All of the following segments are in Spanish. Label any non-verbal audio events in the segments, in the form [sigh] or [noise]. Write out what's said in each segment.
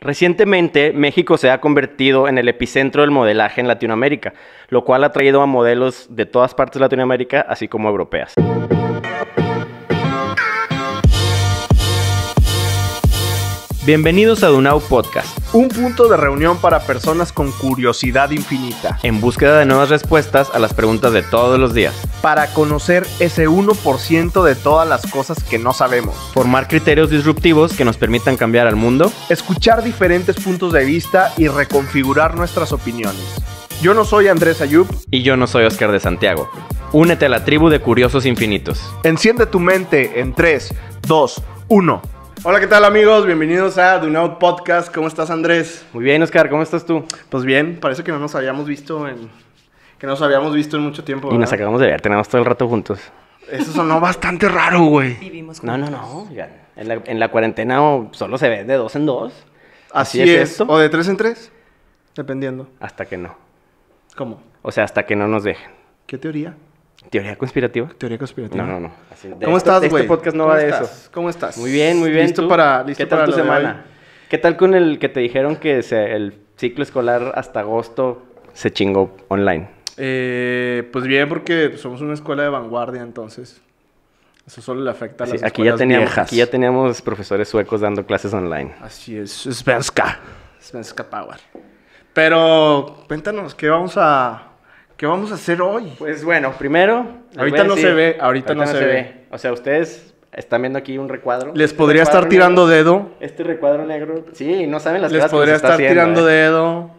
Recientemente, México se ha convertido en el epicentro del modelaje en Latinoamérica, lo cual ha traído a modelos de todas partes de Latinoamérica, así como europeas. Bienvenidos a Dunau Podcast, un punto de reunión para personas con curiosidad infinita, en búsqueda de nuevas respuestas a las preguntas de todos los días, para conocer ese 1% de todas las cosas que no sabemos, formar criterios disruptivos que nos permitan cambiar al mundo, escuchar diferentes puntos de vista y reconfigurar nuestras opiniones. Yo no soy Andrés Ayub. Y yo no soy Oscar de Santiago. Únete a la tribu de Curiosos Infinitos. Enciende tu mente en 3, 2, 1. Hola, ¿qué tal amigos? Bienvenidos a The Now Podcast. ¿Cómo estás, Andrés? Muy bien, Oscar, ¿cómo estás tú? Pues bien, parece que no nos habíamos visto en. Que nos habíamos visto en mucho tiempo. Y nos acabamos de ver, tenemos todo el rato juntos. Eso sonó bastante raro, güey. No, no, no. En la, cuarentena solo se ve de dos en dos. Así, es. O de tres en tres. Dependiendo. Hasta que no. ¿Cómo? O sea, hasta que no nos dejen. ¿Qué teoría? ¿Teoría conspirativa? Teoría conspirativa. No, no, no. ¿Cómo estás, este güey? Este podcast no va de eso. ¿Cómo estás? Muy bien, muy bien. ¿Listo para la semana? ¿Qué tal con el que te dijeron que el ciclo escolar hasta agosto se chingó online? Eh, pues bien, porque somos una escuela de vanguardia, entonces. Eso solo le afecta a las sí, aquí ya viejas. Aquí ya teníamos profesores suecos dando clases online. Así es, Svenska. Svenska Power. Pero cuéntanos, ¿qué vamos a, ¿Qué vamos a hacer hoy? Pues bueno, primero. Ahorita no se ve, ahorita, no, se, ve. O sea, ustedes están viendo aquí un recuadro. Les ¿Este podría estar tirando dedo. Este recuadro negro. Sí, no saben las Les cosas podría estar tirando ¿eh? dedo.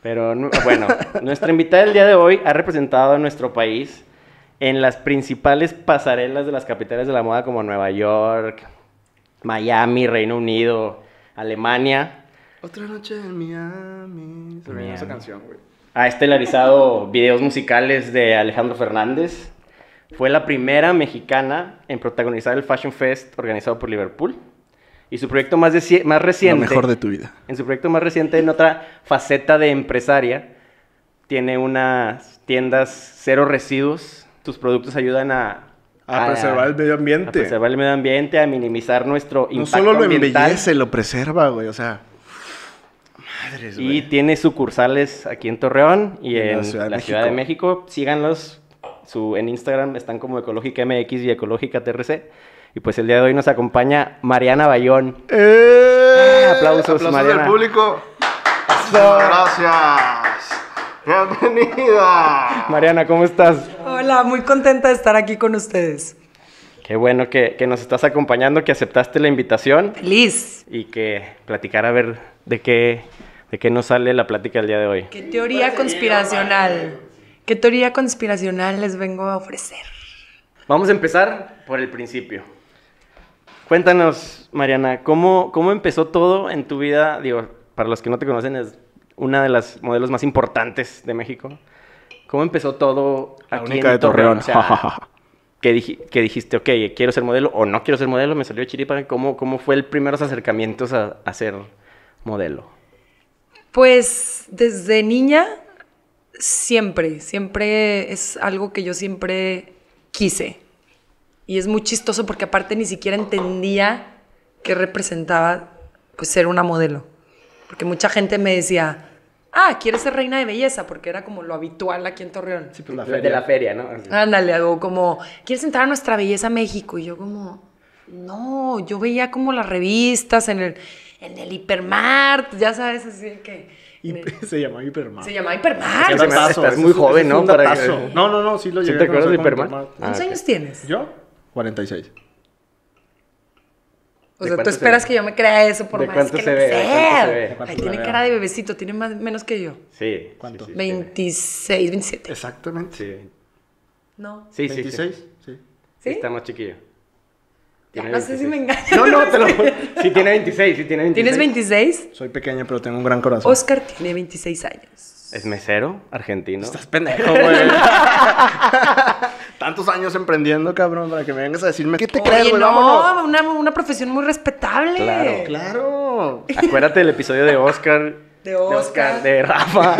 Pero bueno, [laughs] nuestra invitada del día de hoy ha representado a nuestro país en las principales pasarelas de las capitales de la moda como Nueva York, Miami, Reino Unido, Alemania. Otra noche en Miami. Se esa canción, güey ha estelarizado videos musicales de Alejandro Fernández. Fue la primera mexicana en protagonizar el Fashion Fest organizado por Liverpool. Y su proyecto más, más reciente... Lo mejor de tu vida. En su proyecto más reciente, en otra faceta de empresaria, tiene unas tiendas cero residuos. Tus productos ayudan a... A, preservar el medio ambiente. A preservar el medio ambiente, a minimizar nuestro impacto No solo lo embellece, lo preserva, güey. O sea, y tiene sucursales aquí en Torreón y en, la Ciudad, de, México. Síganlos. en Instagram están como Ecológica MX y Ecológica TRC. Y pues el día de hoy nos acompaña Mariana Bayón. ¡Eh! Ah, aplausos, aplausos Mariana. Del público. Gracias. Bienvenida. Mariana, ¿cómo estás? Hola, muy contenta de estar aquí con ustedes. Qué bueno que, que, nos estás acompañando, que aceptaste la invitación. Feliz. Y que platicar a ver de qué, ¿De qué nos sale la plática del día de hoy? ¿Qué teoría conspiracional? ¿Qué teoría conspiracional les vengo a ofrecer? Vamos a empezar por el principio. Cuéntanos, Mariana, ¿cómo, cómo empezó todo en tu vida? Digo, para los que no te conocen, es una de las modelos más importantes de México. ¿Cómo empezó todo aquí en de Torreón? [laughs] que, dijiste, ok, quiero ser modelo o no quiero ser modelo, me salió chiripa. ¿Cómo, cómo fue el primeros acercamientos a, a ser modelo? Pues desde niña, siempre, siempre es algo que yo siempre quise. Y es muy chistoso porque aparte ni siquiera entendía qué representaba pues ser una modelo. Porque mucha gente me decía, ah, quieres ser reina de belleza, porque era como lo habitual aquí en Torreón. Sí, pues la feria. De la feria, ¿no? Ándale, como, ¿quieres entrar a nuestra belleza México? Y yo como, no, yo veía como las revistas en el en el hipermart, ya sabes, así que... [laughs] se llamaba Hipermart. Se llamaba Hipermart. Es estás muy joven, ¿no? Para eso No, no, no, sí lo ¿Sí ¿Te Hipermart? ¿Cuántos ah, años tienes? ¿Yo? 46. O sea, tú esperas que yo me crea eso por más cuánto que se ve, tiene cara de bebecito, tiene más, menos que yo. Sí. ¿Cuánto? 26, 27. Exactamente. Sí. No. Sí, 26, sí. ¿Sí? Está más chiquillo no sé si me engañas. No, no, te lo Sí, tiene 26, sí tiene 26. ¿Tienes 26? Soy pequeña, pero tengo un gran corazón. Oscar tiene 26 años. ¿Es mesero argentino? Estás pendejo, güey. [laughs] Tantos años emprendiendo, cabrón, para que me vengas a decirme, ¿qué te crees, güey? No, una, una, profesión muy respetable. Claro, claro. Acuérdate del episodio de Oscar. De Oscar. De, Oscar, de Rafa.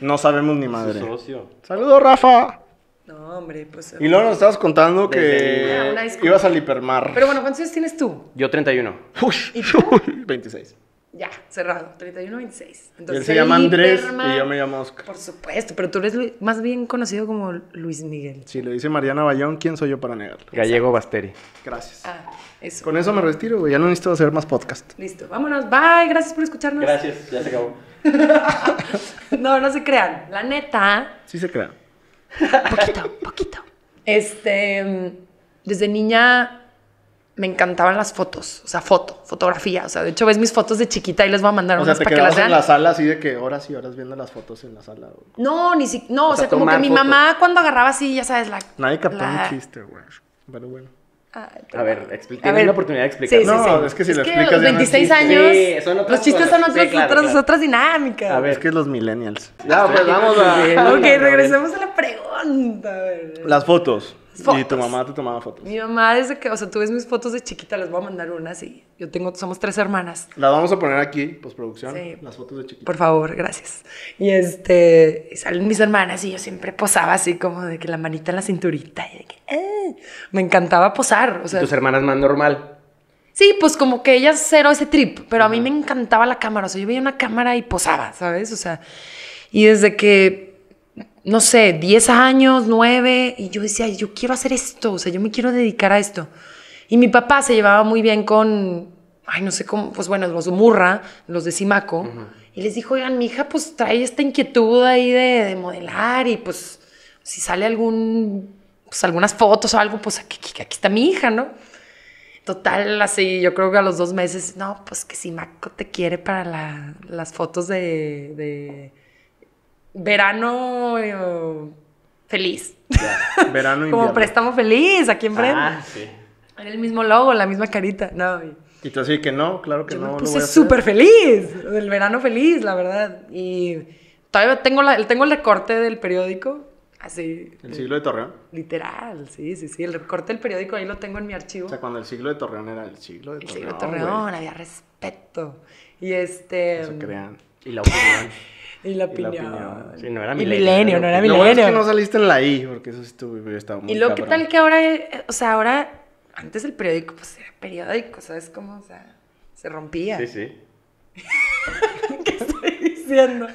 no sabemos ni madre. Su socio. Saludos, Rafa. No, hombre, pues. Y luego nos estabas contando que ibas al hipermar. Pero bueno, ¿cuántos años tienes tú? Yo 31. Uy, ¿Y tú? 26. Ya, cerrado. 31, 26. él se llama Andrés y yo me llamo Oscar. Por supuesto, pero tú eres más bien conocido como Luis Miguel. Sí, lo dice Mariana Bayón, ¿quién soy yo para negarlo? Gallego Basteri. Gracias. Ah, eso. Con eso me retiro, güey. Ya no necesito hacer más podcast. Listo, vámonos. Bye, gracias por escucharnos. Gracias, ya se acabó. [laughs] No, no se crean. La neta, Sí se crean. Poquito, [laughs] poquito. Este, desde niña me encantaban las fotos, o sea, foto, fotografía. O sea, de hecho, ves mis fotos de chiquita y les voy a mandar o sea, para que las vean. en la sala así de que horas y horas viendo las fotos en la sala. No, ni siquiera, no, o, sea, como que mi mamá cuando agarraba así, ya sabes, la... Nadie captó chiste, güey, pero bueno a ver, tiene la oportunidad de explicar. no, es que si lo que explicas. Los 26 años. los chistes son otras, otras, dinámicas. A ver, es que es los millennials. No, pues vamos a. ok, [laughs] regresemos a la pregunta. A ver. Las fotos. Fotos. Y tu mamá te tomaba fotos. Mi mamá desde que, o sea, tú ves mis fotos de chiquita, les voy a mandar unas y yo tengo, somos tres hermanas. Las vamos a poner aquí, postproducción, sí. las fotos de chiquita. Por favor, gracias. Y este, salen mis hermanas y yo siempre posaba así como de que la manita en la cinturita y de que, eh, me encantaba posar. O sea, tus hermanas más normal. Sí, pues como que ellas cero ese trip, pero a mí me encantaba la cámara, o sea, yo veía una cámara y posaba, ¿sabes? O sea, y desde que no sé, 10 años, 9, y yo decía, yo quiero hacer esto, o sea, yo me quiero dedicar a esto. Y mi papá se llevaba muy bien con, ay, no sé cómo, pues bueno, los de Murra, los de Simaco, y les dijo, oigan, mi hija pues trae esta inquietud ahí de, modelar y pues si sale algún, pues algunas fotos o algo, pues aquí, está mi hija, ¿no? Total, así, yo creo que a los dos meses, no, pues que Simaco te quiere para las fotos de verano eh, feliz. Verano [laughs] Como préstamo feliz aquí en Brenda. Ah, sí. Era el mismo logo, la misma carita. No, y, tú así que no, claro que yo no. Me puse súper feliz, el verano feliz, la verdad. Y todavía tengo, la, tengo el recorte del periódico, así. ¿El siglo de Torreón? Literal, sí, sí, sí. El recorte del periódico ahí lo tengo en mi archivo. O sea, cuando el siglo de Torreón era el siglo de Torreón. El siglo de Torreón, había respeto. Y este. Eso mm, crean. Y la opinión. [laughs] Y la opinión. Sí, no era milenio. milenio no era milenio. Lo bueno es que no saliste en la I, porque eso sí estuvo, estaba muy Y lo que tal que ahora, o sea, ahora, antes el periódico, pues era periódico, ¿sabes Como, O sea, se rompía. Sí, sí. [laughs] ¿Qué estoy diciendo?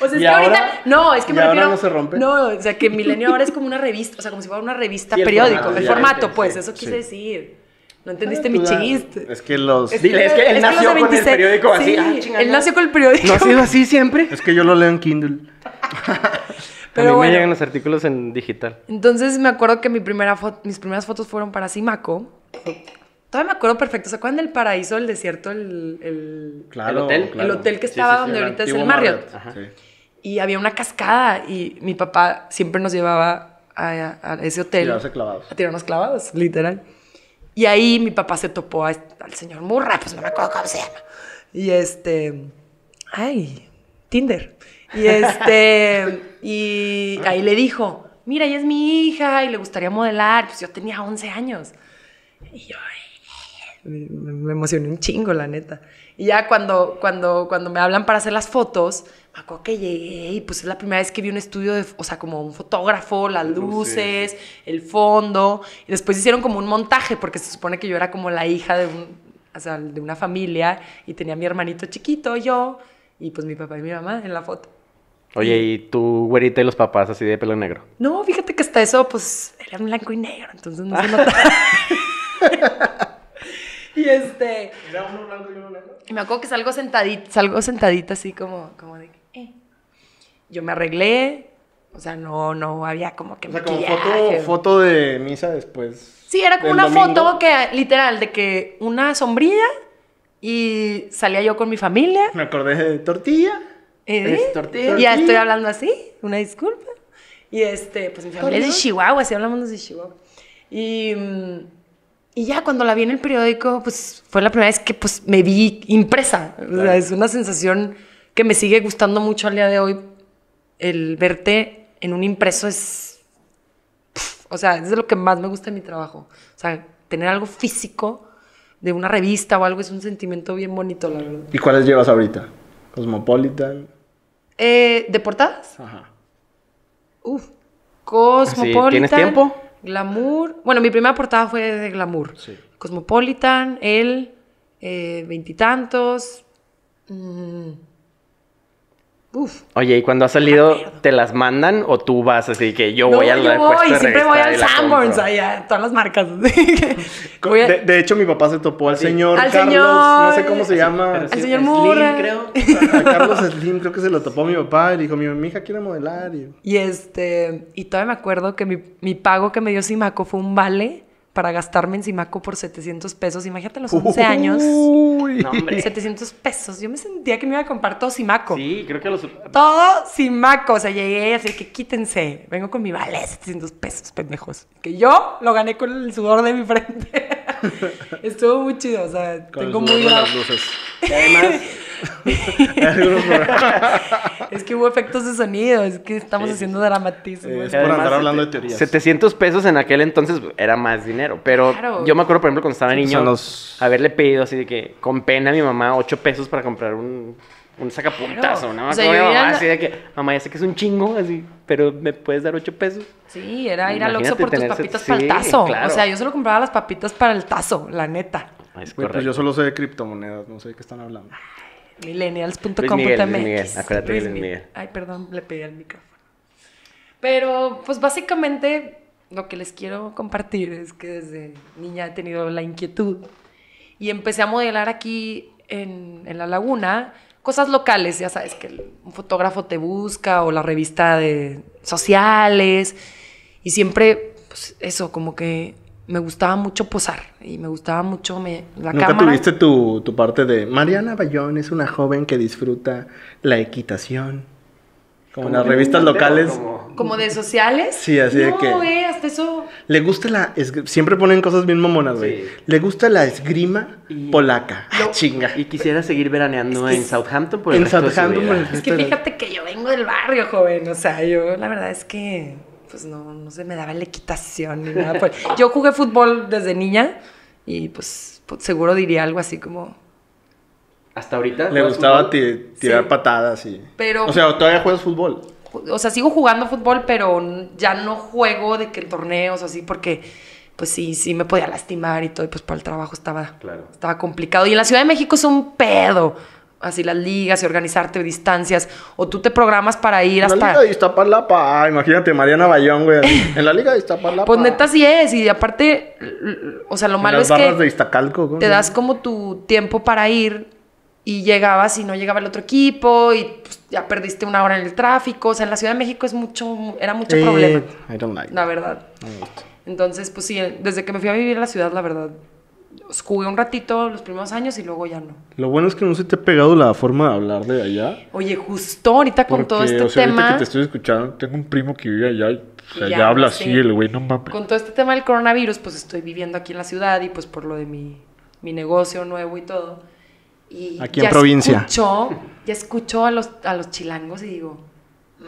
O sea, es que ahorita. No, es que me Ahora no se rompe? No, o sea, que Milenio ahora es como una revista, o sea, como si fuera una revista [laughs] periódico. El formato, pues, eso quise decir. No entendiste mi chiste. Es que los. Es que, dile, es que él nació con el periódico así. Ah, él nació con el periódico. ¿No ha sido así siempre? Es que yo lo leo en Kindle. [laughs] Pero a mí me llegan los artículos en digital. Entonces me acuerdo que mi primera mis primeras fotos fueron para Simaco. Todavía me acuerdo perfecto. ¿Se acuerdan del paraíso, el desierto, el, el, el hotel? El hotel que estaba donde ahorita es el Marriott. Y había una cascada y mi papá siempre nos llevaba a, a ese hotel. tirarnos clavados. A tirarnos clavados, literal. Y ahí mi papá se topó al señor Murra, pues no me acuerdo cómo se llama. Y este, ay, Tinder. Y este, [laughs] y ahí le dijo, mira, ella es mi hija y le gustaría modelar. Pues yo tenía 11 años. Y yo, me emocioné un chingo, la neta. Y ya cuando, cuando, cuando me hablan para hacer las fotos, me acuerdo que llegué y pues es la primera vez que vi un estudio de, o sea, como un fotógrafo, las luces, el fondo. Y después hicieron como un montaje, porque se supone que yo era como la hija de, un, o sea, de una familia y tenía mi hermanito chiquito, yo, y pues mi papá y mi mamá en la foto. Oye, ¿y tu güerita y los papás así de pelo negro? No, fíjate que hasta eso, pues, era blanco y negro, entonces no se [laughs] notaba. [laughs] y este... ¿Era uno blanco y uno negro? Y me acuerdo que salgo sentadita, salgo sentadita así como, como de yo me arreglé, o sea, no, no había como que... O sea, como foto, de misa después. Sí, era como una foto que, literal, de que una sombrilla y salía yo con mi familia. Me acordé de tortilla. ¿Eh? tortilla. Ya estoy hablando así, una disculpa. Y este, pues mi familia es de Chihuahua, así hablamos de Chihuahua. Y, mm, y ya cuando la vi en el periódico, pues fue la primera vez que pues me vi impresa. O sea, es una sensación que me sigue gustando mucho al día de hoy el verte en un impreso es, o sea, es de lo que más me gusta en mi trabajo. O sea, tener algo físico de una revista o algo es un sentimiento bien bonito, ¿Y cuáles llevas ahorita? Cosmopolitan. Eh, ¿De portadas? Ajá. Uf, Cosmopolitan. ¿Tienes tiempo? Glamour. Bueno, mi primera portada fue de Glamour. Sí. Cosmopolitan, El, eh, Veintitantos. Mm, Uf. Oye, ¿y cuando ha salido, te las mandan o tú vas así que yo voy a la yo voy, de siempre voy al Sanborns, allá, todas las marcas. de, hecho, mi papá se topó al señor Carlos, no sé cómo se llama. Al señor Murray. creo. A, Carlos Slim, creo que se lo topó mi papá y dijo, mi, hija quiere modelar. Y... y... este, y todavía me acuerdo que mi, mi pago que me dio Simaco fue un vale para gastarme en Simaco por 700 pesos. Imagínate los 11 años. No, 700 pesos. Yo me sentía que me iba a comprar todo Simaco. Sí, creo que los... Todo Simaco. O sea, llegué así que quítense. Vengo con mi vale 700 pesos, pendejos. Que yo lo gané con el sudor de mi frente. [laughs] Estuvo muy chido. O sea, tengo muy... Las además... [laughs] [laughs] [laughs] es que hubo efectos de sonido, es que estamos haciendo dramatismo. es por andar hablando de teorías. 700 pesos en aquel entonces era más dinero, pero yo me acuerdo, por ejemplo, cuando estaba niño, haberle pedido así de que con pena a mi mamá 8 pesos para comprar un, un sacapuntazo, mamá, así de que, mamá, ya sé que es un chingo, así, pero ¿me puedes dar 8 pesos? Sí, era ir al Oxxo por tus papitas para el tazo. O sea, yo solo compraba las papitas para el tazo, la neta. Pues yo solo sé de criptomonedas, no sé de qué están hablando millennials.com acuérdate Ay, perdón, le pedí al micrófono. Pero, pues básicamente lo que les quiero compartir es que desde niña he tenido la inquietud y empecé a modelar aquí en, en la laguna cosas locales, ya sabes, que un fotógrafo te busca o la revista de sociales y siempre, pues eso, como que me gustaba mucho posar y me gustaba mucho me, la ¿Nunca tuviste tu, parte de Mariana Bayón es una joven que disfruta la equitación? Como, las revistas locales. Como... de sociales? Sí, así de que. Eh, hasta eso. Le gusta la. Siempre ponen cosas bien momonas, güey. Le gusta la esgrima polaca. Ah, Chinga. Y quisiera seguir veraneando en Southampton por En Southampton Es que fíjate que yo vengo del barrio, joven. O sea, yo la verdad es que pues no, no se me daba la equitación ni nada. [laughs] yo jugué fútbol desde niña y pues, pues, seguro diría algo así como... ¿Hasta ahorita? Le gustaba tirar patadas y... o sea, ¿todavía juegas fútbol? O sea, sigo jugando fútbol, pero ya no juego de que torneos así porque pues sí, sí me podía lastimar y todo, y pues para el trabajo estaba, estaba complicado. Y en la Ciudad de México es un pedo así las ligas y organizarte distancias. O tú te programas para ir hasta. En la Liga de Iztapalapa, imagínate, Mariana Bayón, güey. En la Liga de Iztapalapa. Pues neta sí es. Y aparte, o sea, lo malo es que. te das como tu tiempo para ir y llegabas y no llegaba el otro equipo y pues, ya perdiste una hora en el tráfico. O sea, en la Ciudad de México es mucho, era mucho problema. La verdad. Entonces, pues sí, desde que me fui a vivir a la ciudad, la verdad, jugué un ratito los primeros años y luego ya no. Lo bueno es que no se te ha pegado la forma de hablar de allá. Oye, justo ahorita con todo este o sea, tema. Ahorita que te estoy escuchando, tengo un primo que vive allá y ya, habla así, el güey, no mames. Con todo este tema del coronavirus, pues estoy viviendo aquí en la ciudad y pues por lo de mi, mi negocio nuevo y todo. Y aquí en provincia. ya escucho a los, a los chilangos y digo,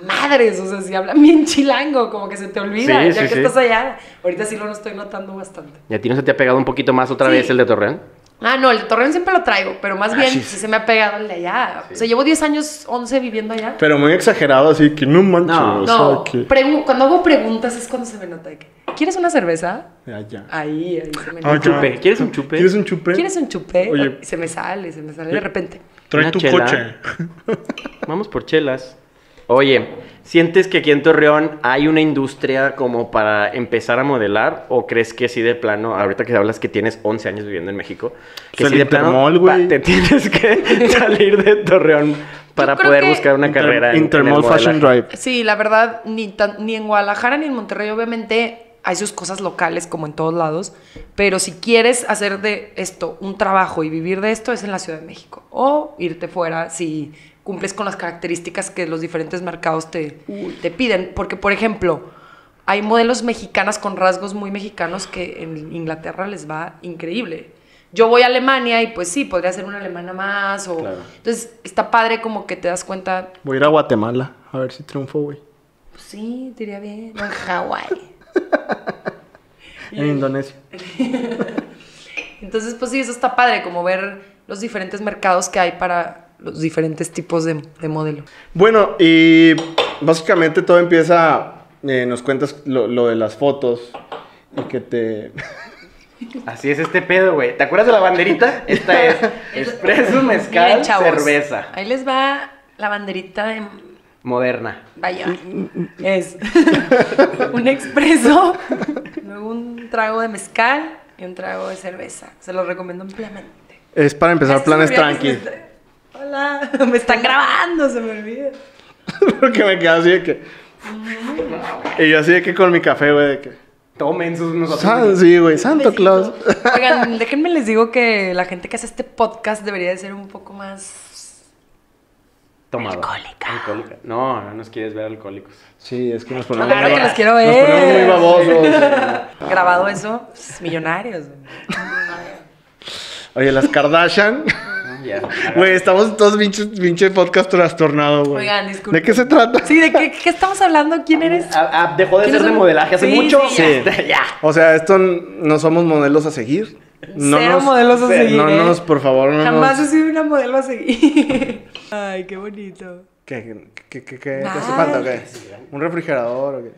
madres, o sea, si hablan bien chilango, como que se te olvida, ya que estás allá. Ahorita sí lo estoy notando bastante. ¿Y a ti no se te ha pegado un poquito más otra vez el de Torreón? Ah, no, el de Torreón siempre lo traigo, pero más ah, bien se me ha pegado el de allá. O sea, llevo 10 años, 11 viviendo allá. Pero muy exagerado, así que no manches. No, no. cuando hago preguntas es cuando se me nota que... ¿Quieres una cerveza? Allá. Ah, ahí, ahí se me ah, nota. ¿Quieres un chupe? ¿Quieres un chupe? ¿Quieres un chupe? Oye. Se me sale, se me sale de eh, repente. Trae tu coche. Vamos por chelas. Oye, ¿sientes que aquí en Torreón hay una industria como para empezar a modelar? ¿O crees que sí de plano, ahorita que hablas que tienes 11 años viviendo en México, que sí de plano te tienes que [laughs] salir de Torreón para poder buscar una carrera en Intermall Fashion Drive? Sí, la verdad, ni, ni en Guadalajara ni en Monterrey, obviamente hay sus cosas locales como en todos lados, pero si quieres hacer de esto un trabajo y vivir de esto es en la Ciudad de México o irte fuera si cumples con las características que los diferentes mercados te, piden. Porque, por ejemplo, hay modelos mexicanas con rasgos muy mexicanos que en Inglaterra les va increíble. Yo voy a Alemania y pues sí, podría ser una alemana más. O... Entonces está padre como que te das cuenta. Voy a ir a Guatemala a ver si triunfo, güey. Pues sí, diría bien. en Hawái. [laughs] en Indonesia. [laughs] Entonces, pues sí, eso está padre, como ver los diferentes mercados que hay para, los diferentes tipos de, de modelo. Bueno, y básicamente todo empieza, eh, nos cuentas lo, de las fotos y que te... [laughs] Así es este pedo, güey. ¿Te acuerdas de la banderita? Esta es [laughs] expreso mezcal cerveza. Ahí les va la banderita de... moderna. Vaya. Mm, mm, mm, es [laughs] un expreso, luego un trago de mezcal y un trago de cerveza. Se lo recomiendo ampliamente. Es para empezar planes tranquilos. [laughs] Me están grabando, se me olvida. [laughs] Porque me quedo así de que. Mm. y yo así de que con mi café, güey, de que. Tomen sus nosotros. sí, güey, Santo Claus. [laughs] Oigan, déjenme les digo que la gente que hace este podcast debería de ser un poco más. Tomado. Alcohólica. Alcohólica. No, no nos quieres ver alcohólicos. Sí, es que nos ponemos. Claro que los quiero ver. Nos muy babosos. Grabado eso, pues, millonarios. Oye, las Kardashian. Güey, estamos todos pinche, podcast trastornado, güey. Oigan, disculpen. ¿De qué se trata? Sí, ¿de qué, estamos hablando? ¿Quién ah, eres? Ah, dejó de ser de modelaje hace mucho. Sí, [laughs] ya. O sea, esto no somos modelos a seguir. No Cero modelos a seguir. No, ¿eh? no por favor, no Jamás he sido una modelo a seguir. [laughs] Ay, qué bonito. ¿Qué, qué, qué, qué hace falta? ¿o qué? ¿Un refrigerador o qué?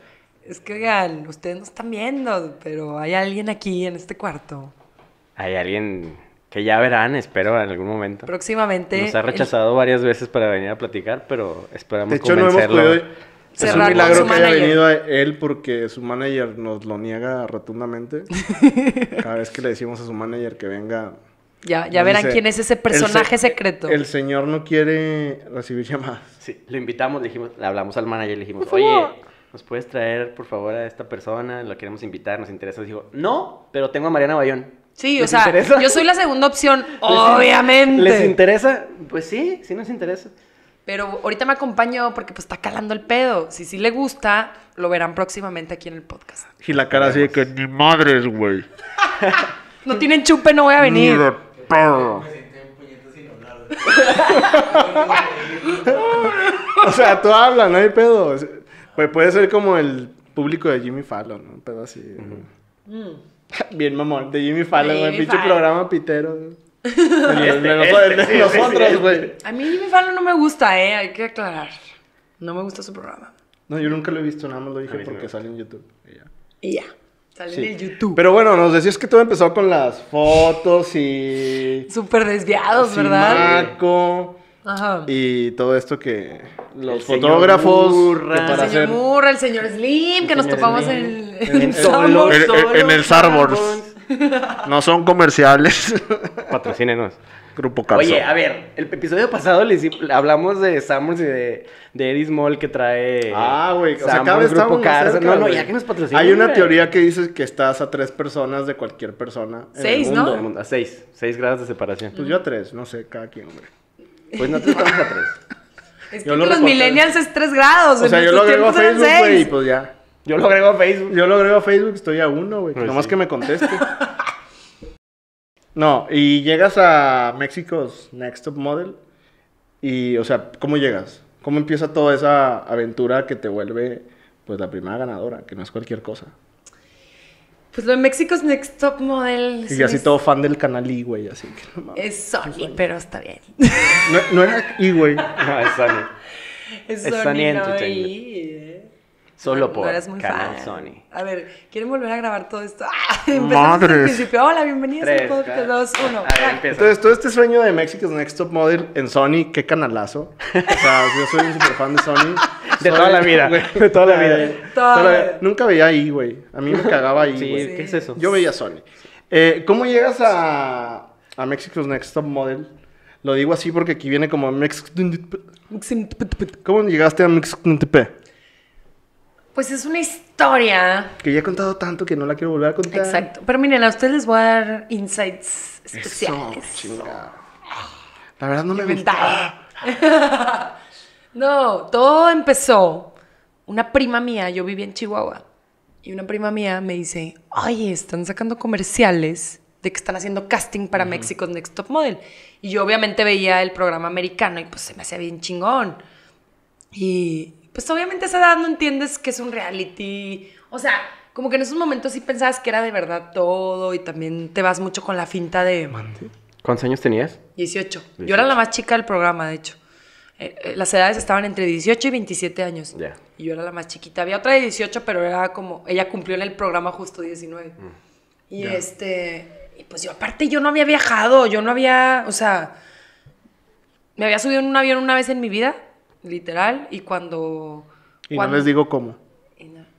Es que, oigan, ustedes no están viendo, pero hay alguien aquí en este cuarto. Hay alguien que ya verán, espero en algún momento. Próximamente. Nos ha rechazado varias veces para venir a platicar, pero esperamos de hecho, convencerlo. No hemos podido... Es un milagro que haya venido a él porque su manager nos lo niega rotundamente. [laughs] Cada vez que le decimos a su manager que venga. Ya, ya verán quién es ese personaje secreto. El señor no quiere recibir llamadas. Sí, lo invitamos, le dijimos, le hablamos al manager, le dijimos, oye, ¿nos puedes traer por favor a esta persona? La queremos invitar, nos interesa. Dijo, no, pero tengo a Mariana Bayón. Sí, o sea, yo soy la segunda opción, [laughs] obviamente. ¿Les interesa? Pues sí, sí nos interesa. Pero ahorita me acompaño porque pues está calando el pedo. Si sí le gusta, lo verán próximamente aquí en el podcast. Y la cara así de que ni madres, güey. [laughs] no tienen chupe, no voy a venir. de [laughs] o sea, tú hablas, no hay pedo. Pues puede ser como el público de Jimmy Fallon, así. [laughs] Bien mamón, de Jimmy Fallon, güey. Pinche programa pitero. a mí Jimmy Fallon no me gusta, eh. Hay que aclarar. No me gusta su programa. No, yo nunca lo he visto, nada más lo dije porque sale en YouTube. Y ya. ya. Sale en el YouTube. Pero bueno, nos decías que todo empezó con las fotos y. Súper desviados, ¿verdad? Ajá. Y todo esto que los fotógrafos. el señor Murra, el señor Slim, que nos topamos en en, el Sarbors. [laughs] No son comerciales. [laughs] Patrocínenos. Grupo Carso. Oye, a ver, el episodio pasado hablamos de Samuels y de, de Eddie Small que trae. Ah, güey. O sea, cada vez No, no, ya que nos patrocinan. Hay una teoría que dice que estás a tres personas de cualquier persona. Seis, en el mundo. ¿no? A seis. Seis grados de separación. Pues yo a tres, no sé, cada quien, hombre. Pues no te estamos a tres. Es que, los millennials es tres grados. O sea, yo lo agrego a Facebook, güey, y pues ya. Yo lo agrego a Facebook. Yo lo agrego a Facebook, estoy a uno, güey. Pues Nomás que me conteste. [laughs] no, y llegas a México's Next Top Model. Y, o sea, ¿cómo llegas? ¿Cómo empieza toda esa aventura que te vuelve, pues, la primera ganadora? Que no es cualquier cosa. Pues lo de México's Next Top Model. Y así todo fan del canal E, güey, así que Es Sony, pero está bien. No, era E, güey. [laughs] No, es Sony. Es, Sony, eh. Solo por Canal Sony. A ver, ¿quieren volver a grabar todo esto? [laughs] ¡Ah! Empezamos principio. Hola, bienvenidos a podcast 2, 1. Entonces, todo este sueño de Mexico's Next Top Model en Sony, qué canalazo. O sea, yo soy un super fan de Sony. [laughs] De toda la vida. [laughs] De toda la eh, vida. Nunca veía ahí, güey. A mí me cagaba ahí, güey. ¿qué es eso? Yo veía Sony. Eh, ¿Cómo llegas a, a Mexico's Next Top Model? Lo digo así porque aquí viene como ¿Cómo llegaste a Model? Pues es una historia. Que ya he contado tanto que no la quiero volver a contar. Exacto. Pero miren, a ustedes les voy a dar insights especiales. Eso, La verdad no me inventaba. [laughs] no, todo empezó. Una prima mía, yo vivía en Chihuahua, y una prima mía me dice, oye, están sacando comerciales de que están haciendo casting para México's Next Top Model. Y yo obviamente veía el programa americano y pues se me hacía bien chingón. Y pues obviamente esa edad no entiendes que es un reality. O sea, como que en esos momentos sí pensabas que era de verdad todo y también te vas mucho con la finta de... ¿Cuántos años tenías? 18. Yo era la más chica del programa, de hecho. Eh, eh, las edades estaban entre 18 y 27 años. Ya. Y yo era la más chiquita. Había otra de 18, pero era como, ella cumplió en el programa justo 19. Mm. Y este, y pues yo aparte yo no había viajado, yo no había, o sea, me había subido en un avión una vez en mi vida literal, y cuando... Y no les digo cómo.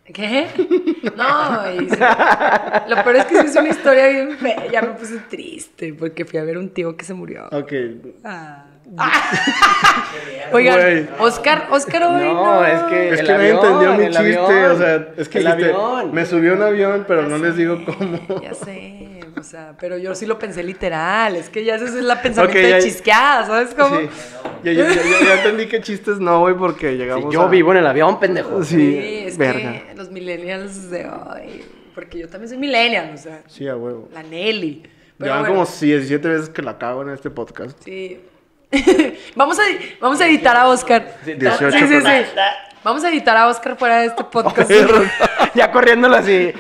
¿Qué? [laughs] No, lo peor es que sí es una historia bien fea. Ya me puse triste porque fui a ver un tío que se murió. Ok. Ah. [laughs] Oigan, Oscar, Oscar hoy no, es que es que nadie entendió mi chiste, o sea, es que el avión. me subió un avión, pero no les digo cómo. Ya sé, o sea, pero yo sí lo pensé literal, es que ya eso es la pensamiento de chisqueada, ¿sabes cómo? Sí. Ya, entendí que chistes no, güey, porque llegamos yo vivo en el avión, pendejo. Sí, es verga. que los millennials de hoy, porque yo también soy millennial, o sea. Sí, a huevo. La Nelly. Llevan como 17 veces que la cago en este podcast. Sí, [laughs] vamos, a, vamos a editar a Oscar. Vamos a editar a Oscar fuera de este podcast. [laughs] [laughs] ya corriéndolo así.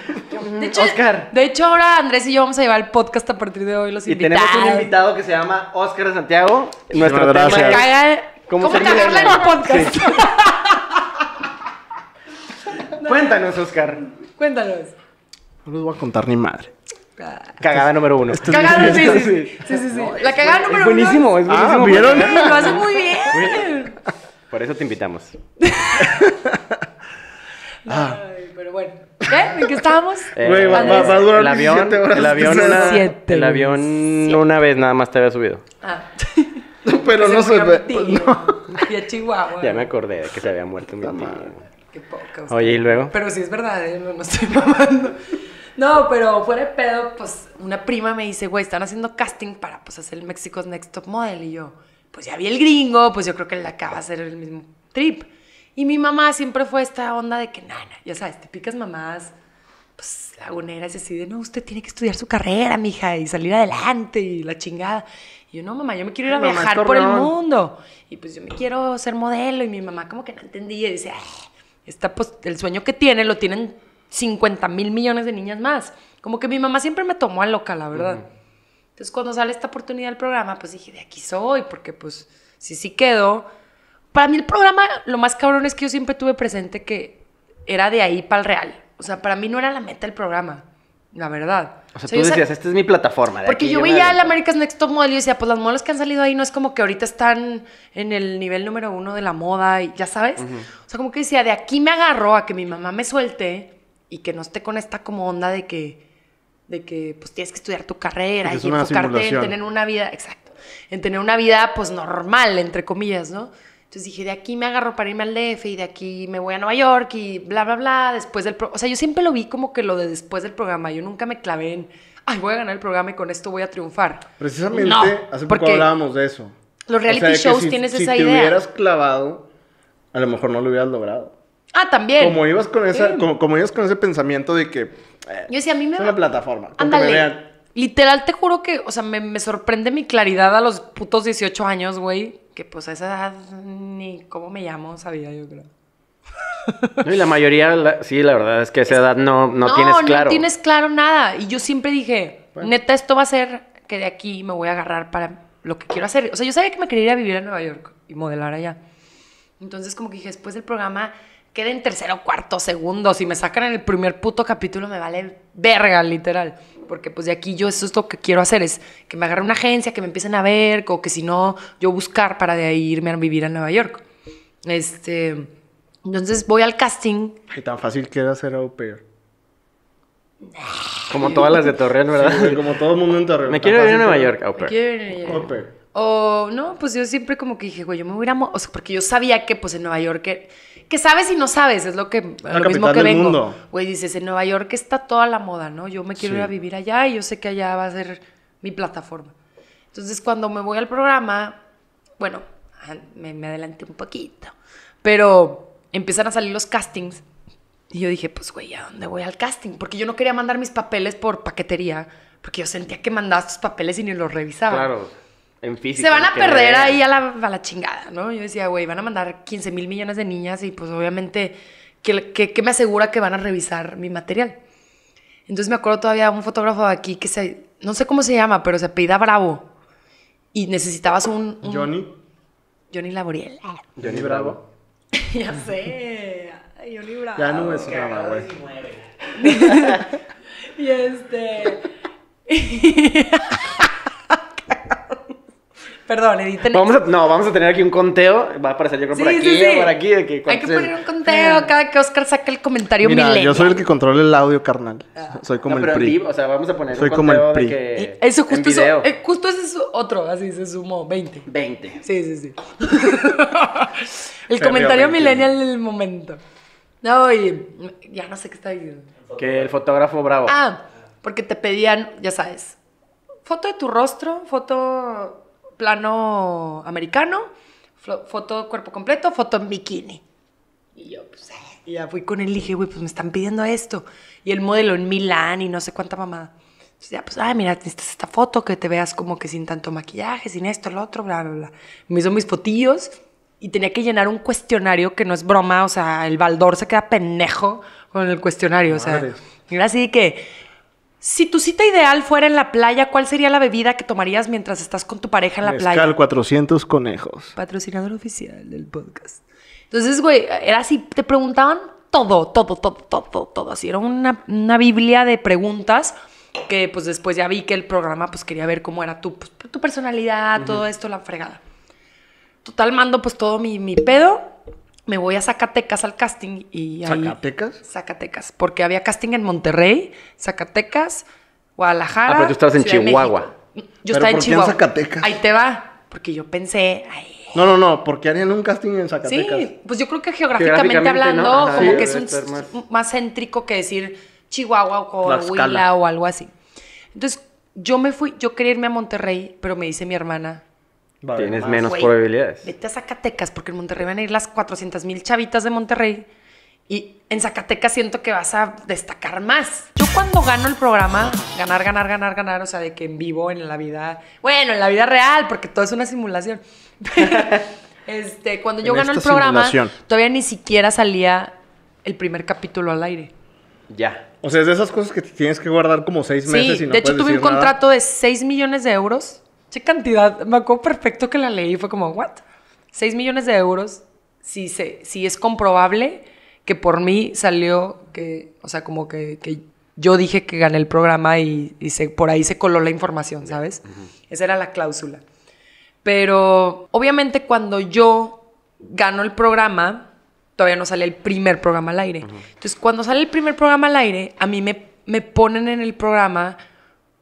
De hecho, Oscar. De hecho, ahora Andrés y yo vamos a llevar el podcast a partir de hoy. Los y tenemos un invitado que se llama Oscar de Santiago. Nuestro no, tema caga, ¿Cómo, en un podcast? Cuéntanos, Oscar. Cuéntanos. No les voy a contar ni madre. Ah. Cagada número uno. Cagada, sí, sí, sí. sí, sí, La cagada número uno. buenísimo, es ah, buenísimo. Lo hace muy bien. [laughs] Por eso te invitamos. [laughs] Ah. Ay, pero bueno. ¿Qué? ¿En qué estábamos? Eh, el avión, El avión, una, el avión una vez nada más te había subido. Ah. [laughs] pero no soy... ve pues, Y a Chihuahua. Ya me acordé de que se había muerto mi mamá. Qué poca. Oye, ¿y luego? Pero sí es verdad, ¿eh? no estoy mamando. No, pero fuera de pedo, pues una prima me dice, güey, están haciendo casting para pues hacer el México's Next Top Model. Y yo, pues ya vi el gringo, pues yo creo que le acaba de hacer el mismo trip. Y mi mamá siempre fue esta onda de que, nana, ya sabes, típicas mamás, pues laguneras y así de, no, usted tiene que estudiar su carrera, mija, y salir adelante y la chingada. Y yo, no, mamá, yo me quiero ir a viajar por el mundo. Y pues yo me quiero ser modelo. Y mi mamá como que no entendía y dice, ay, ah, está, pues, el sueño que tiene lo tienen 50 mil millones de niñas más. Como que mi mamá siempre me tomó a loca, la verdad. Entonces cuando sale esta oportunidad del programa, pues dije, de aquí soy, porque pues sí, sí quedo. Para mí el programa, lo más cabrón es que yo siempre tuve presente que era de ahí para el real. O sea, para mí no era la meta el programa, la verdad. O sea, tú decías, esta es mi plataforma. porque yo, vi veía el America's Next Top Model y decía, pues las modelos que han salido ahí no es como que ahorita están en el nivel número uno de la moda, y, ya sabes. O sea, como que decía, de aquí me agarro a que mi mamá me suelte y que no esté con esta como onda de que, de que pues tienes que estudiar tu carrera y enfocarte en tener una vida, exacto, en tener una vida pues normal, entre comillas, ¿no? Entonces dije, de aquí me agarro para irme al DF y de aquí me voy a Nueva York y bla, bla, bla, después del... o sea, yo siempre lo vi como que lo de después del programa, yo nunca me clavé en, ay, voy a ganar el programa y con esto voy a triunfar. Precisamente, hace poco hablábamos de eso. Los reality shows tienes esa idea. Si te hubieras clavado, a lo mejor no lo hubieras logrado. Ah, también. Como ibas con, como, ibas con ese pensamiento de que... Eh, yo decía, a mí me... Es una plataforma. Ándale. Literal, te juro que, o sea, me, sorprende mi claridad a los putos 18 años, güey. Que pues a esa edad ni cómo me llamo sabía yo creo. [laughs] y la mayoría, sí, la verdad es que a esa edad no, no, tienes claro. No tienes claro nada. Y yo siempre dije, neta, esto va a ser que de aquí me voy a agarrar para lo que quiero hacer. O sea, yo sabía que me quería ir a vivir a Nueva York y modelar allá. Entonces, como que dije, después del programa, Queda en tercero cuarto segundo. Si me sacan en el primer puto capítulo, me vale verga, literal. Porque pues de aquí yo eso es lo que quiero hacer, es que me agarre una agencia, que me empiecen a ver, o que si no, yo buscar para de ahí irme a vivir a Nueva York. Este, entonces voy al casting. ¿Qué tan fácil queda ser au pair? Como todas las de Torreón, ¿verdad? como todo el mundo en Torreón. Me quiero ir a Nueva York, au pair. O no, pues yo siempre como que dije, güey, yo me voy a O sea, porque yo sabía que pues en Nueva York que sabes y no sabes, es lo que lo mismo que vengo. Güey, dices, en Nueva York está toda la moda, ¿no? Yo me quiero ir a vivir allá y yo sé que allá va a ser mi plataforma. Entonces, cuando me voy al programa, bueno, ah, me, me adelanté un poquito, pero empiezan a salir los castings y yo dije, pues güey, ¿a dónde voy al casting? Porque yo no quería mandar mis papeles por paquetería, porque yo sentía que mandaba tus papeles y ni los revisaba. Claro en Se van a perder ahí a la, chingada, ¿no? Yo decía, güey, van a mandar 15 mil millones de niñas y pues obviamente, ¿qué, qué, me asegura que van a revisar mi material? Entonces me acuerdo todavía un fotógrafo de aquí que se, no sé cómo se llama, pero se apellida Bravo. Y necesitabas un... Johnny. Johnny Laboriel. Johnny Bravo. [laughs] ya sé. Johnny Bravo. Ya no es nada, güey. [laughs] y este... [laughs] Perdón, edítenlo. no, vamos a tener aquí un conteo. Va a aparecer yo creo sí, por aquí por aquí. De que Hay que poner un conteo cada que Oscar saque el comentario Mira, yo soy el que controla el audio, carnal. Ah. Soy como el PRI. o sea, vamos a poner soy un conteo como el PRI. De que eso justo, eh, justo ese es otro, así se sumó, 20. 20. Sí, sí, sí. [laughs] el comentario millennial del momento. No, y ya no sé qué está diciendo. Que el fotógrafo bravo. Ah, porque te pedían, ya sabes, foto de tu rostro, foto plano americano, foto cuerpo completo, foto en bikini. Y yo, pues, ya fui con él y dije, güey, pues me están pidiendo esto. Y el modelo en Milán y no sé cuánta mamada. Entonces ya, pues, ay, mira, necesitas esta foto, que te veas como que sin tanto maquillaje, sin esto, lo otro, bla, bla, bla. Me hizo mis fotillos y tenía que llenar un cuestionario que no es broma, o sea, el baldor se queda pendejo con el cuestionario, o sea, era así que si tu cita ideal fuera en la playa, ¿cuál sería la bebida que tomarías mientras estás con tu pareja en la playa? playa? 400 conejos. Patrocinador oficial del podcast. Entonces, güey, era así, te preguntaban todo, todo, todo, todo, todo. Así era una, biblia de preguntas que pues después ya vi que el programa pues quería ver cómo era tu, pues, tu personalidad, todo esto, la fregada. Total, mando pues todo mi, mi pedo me voy a Zacatecas al casting y a ¿Zacatecas? Zacatecas, porque había casting en Monterrey, Zacatecas, Guadalajara. Ah, pero tú estabas en Chihuahua. Yo estaba en Chihuahua. Zacatecas? Ahí te va, porque yo pensé, No, no, no, porque harían un casting en Zacatecas. Sí, pues yo creo que geográficamente, hablando, como que es más. céntrico que decir Chihuahua o Coahuila o algo así. Entonces, yo me fui, yo quería irme a Monterrey, pero me dice mi hermana, Tienes menos probabilidades. Vete a Zacatecas, porque en Monterrey van a ir las 400 mil chavitas de Monterrey. Y en Zacatecas siento que vas a destacar más. Yo cuando gano el programa, ganar, ganar, ganar, ganar, o sea, de que en vivo, en la vida, bueno, en la vida real, porque todo es una simulación. [laughs] este, cuando yo gano el programa, todavía ni siquiera salía el primer capítulo al aire. Ya. O sea, es de esas cosas que tienes que guardar como seis meses. y no de hecho tuve un contrato de 6 millones de euros Che cantidad, me acuerdo perfecto que la leí, fue como, ¿what? 6 millones de euros, si, se, si es comprobable que por mí salió, que, o sea, como que, yo dije que gané el programa y, se, por ahí se coló la información, ¿sabes? Esa era la cláusula. Pero obviamente cuando yo gano el programa, todavía no sale el primer programa al aire. Entonces, cuando sale el primer programa al aire, a mí me, me ponen en el programa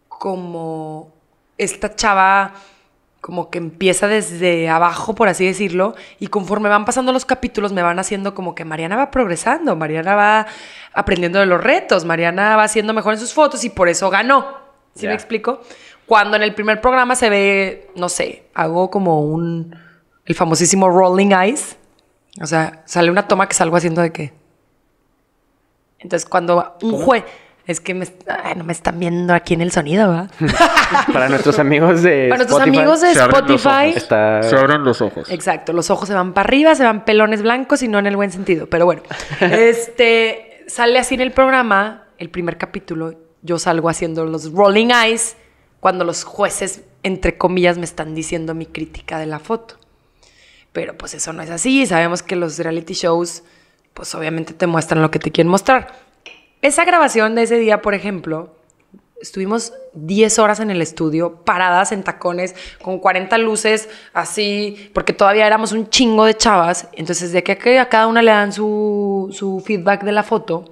como esta chava como que empieza desde abajo, por así decirlo, y conforme van pasando los capítulos me van haciendo como que Mariana va progresando, Mariana va aprendiendo de los retos, Mariana va haciendo mejor en sus fotos y por eso ganó. ¿Sí me explico? Cuando en el primer programa se ve, no sé, hago como un, el famosísimo rolling eyes, o sea, sale una toma que salgo haciendo de qué. Entonces, cuando un juez es que no me están viendo aquí en el sonido, [laughs] Para nuestros amigos de Spotify, amigos abren los ojos. Exacto, los ojos se van para arriba, se van pelones blancos y no en el buen sentido. Pero bueno, [laughs] este sale así en el programa, el primer capítulo, yo salgo haciendo los rolling eyes cuando los jueces, entre comillas, me están diciendo mi crítica de la foto. Pero pues eso no es así. Sabemos que los reality shows, pues obviamente te muestran lo que te quieren mostrar. Esa grabación de ese día, por ejemplo, estuvimos 10 horas en el estudio, paradas en tacones, con 40 luces, así, porque todavía éramos un chingo de chavas. Entonces, de que a cada una le dan su, feedback de la foto,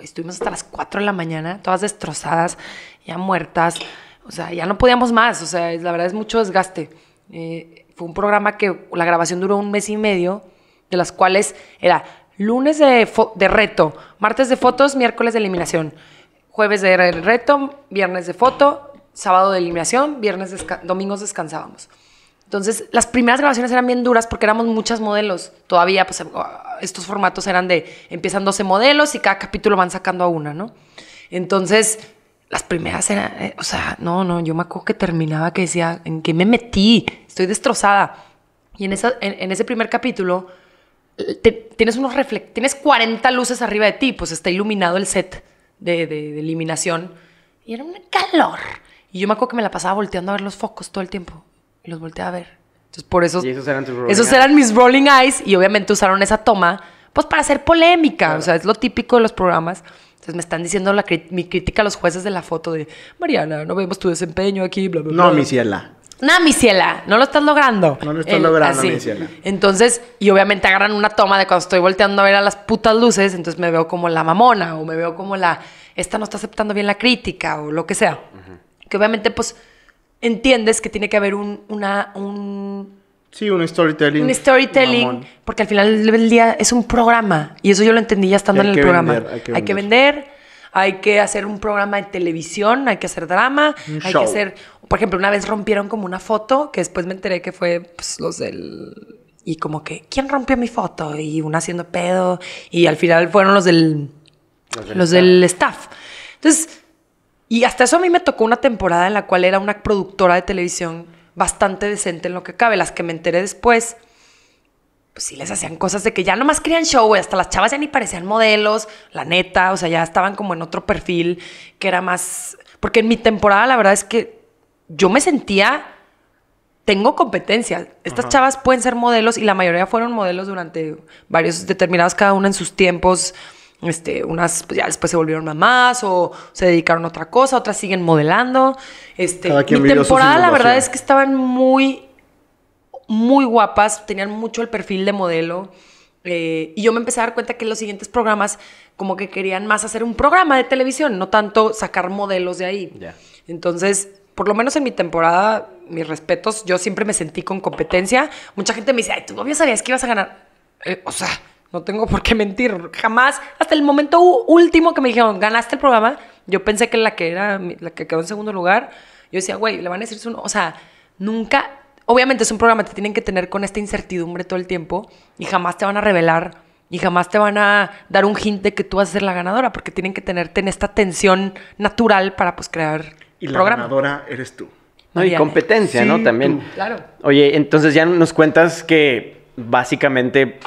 estuvimos hasta las 4 de la mañana, todas destrozadas, ya muertas. O sea, ya no podíamos más. O sea, la verdad es mucho desgaste. Eh, fue un programa que la grabación duró un mes y medio, de las cuales era Lunes de, reto, martes de fotos, miércoles de eliminación, jueves de reto, viernes de foto, sábado de eliminación, viernes domingos descansábamos. Entonces, las primeras grabaciones eran bien duras porque éramos muchas modelos. Todavía, pues, ah, estos formatos eran de empiezan 12 modelos y cada capítulo van sacando a una, ¿no? Entonces, las primeras eran, eh, o sea, no, no, yo me acuerdo que terminaba que decía, ¿en qué me metí? Estoy destrozada. Y en, en ese primer capítulo tienes unos tienes 40 luces arriba de ti, pues está iluminado el set de, eliminación iluminación. Y era un calor. Y yo me acuerdo que me la pasaba volteando a ver los focos todo el tiempo. Y los volteaba a ver. Entonces, por eso. Esos eran, mis rolling eyes. Y obviamente usaron esa toma, pues para hacer polémica. O sea, es lo típico de los programas. Entonces me están diciendo la mi crítica a los jueces de la foto de Mariana, no vemos tu desempeño aquí, bla, bla, bla. No, mi ciela. No, mi ciela, no lo estás logrando. No lo estás logrando, mi Entonces, y obviamente agarran una toma de cuando estoy volteando a ver a las putas luces, entonces me veo como la mamona o me veo como la, esta no está aceptando bien la crítica o lo que sea. Que obviamente, pues, entiendes que tiene que haber un, una, un... Sí, un storytelling. Un storytelling, porque al final del día es un programa y eso yo lo entendí ya estando en el programa. hay que vender. Hay que vender hay que hacer un programa de televisión, hay que hacer drama, hay que hacer, por ejemplo, una vez rompieron como una foto, que después me enteré que fue pues, los del... Y como que, ¿quién rompió mi foto? Y una haciendo pedo, y al final fueron los del... Los del, los del staff. Entonces, y hasta eso a mí me tocó una temporada en la cual era una productora de televisión bastante decente en lo que cabe. Las que me enteré después pues sí les hacían cosas de que ya nomás querían show, güey. Hasta las chavas ya ni parecían modelos, la neta. O sea, ya estaban como en otro perfil que era más. Porque en mi temporada, la verdad es que yo me sentía. Tengo competencia. Estas chavas pueden ser modelos y la mayoría fueron modelos durante varios determinados, cada una en sus tiempos. Este, unas pues, ya después se volvieron mamás o se dedicaron a otra cosa, otras siguen modelando. Este, mi temporada, la verdad es que estaban muy muy guapas, tenían mucho el perfil de modelo. Eh, y yo me empecé a dar cuenta que los siguientes programas como que querían más hacer un programa de televisión, no tanto sacar modelos de ahí. Entonces, por lo menos en mi temporada, mis respetos, yo siempre me sentí con competencia. Mucha gente me dice, ay, tú novio sabías que ibas a ganar. Eh, o sea, no tengo por qué mentir. Jamás, hasta el momento último que me dijeron, ganaste el programa, yo pensé que la que era, la que quedó en segundo lugar, yo decía, güey, le van a decir O sea, nunca obviamente es un programa, te tienen que tener con esta incertidumbre todo el tiempo y jamás te van a revelar y jamás te van a dar un hint de que tú vas a ser la ganadora, porque tienen que tenerte en esta tensión natural para pues crear y el la ganadora eres tú. No, y competencia, ¿no? También. Claro. Oye, entonces ya nos cuentas que básicamente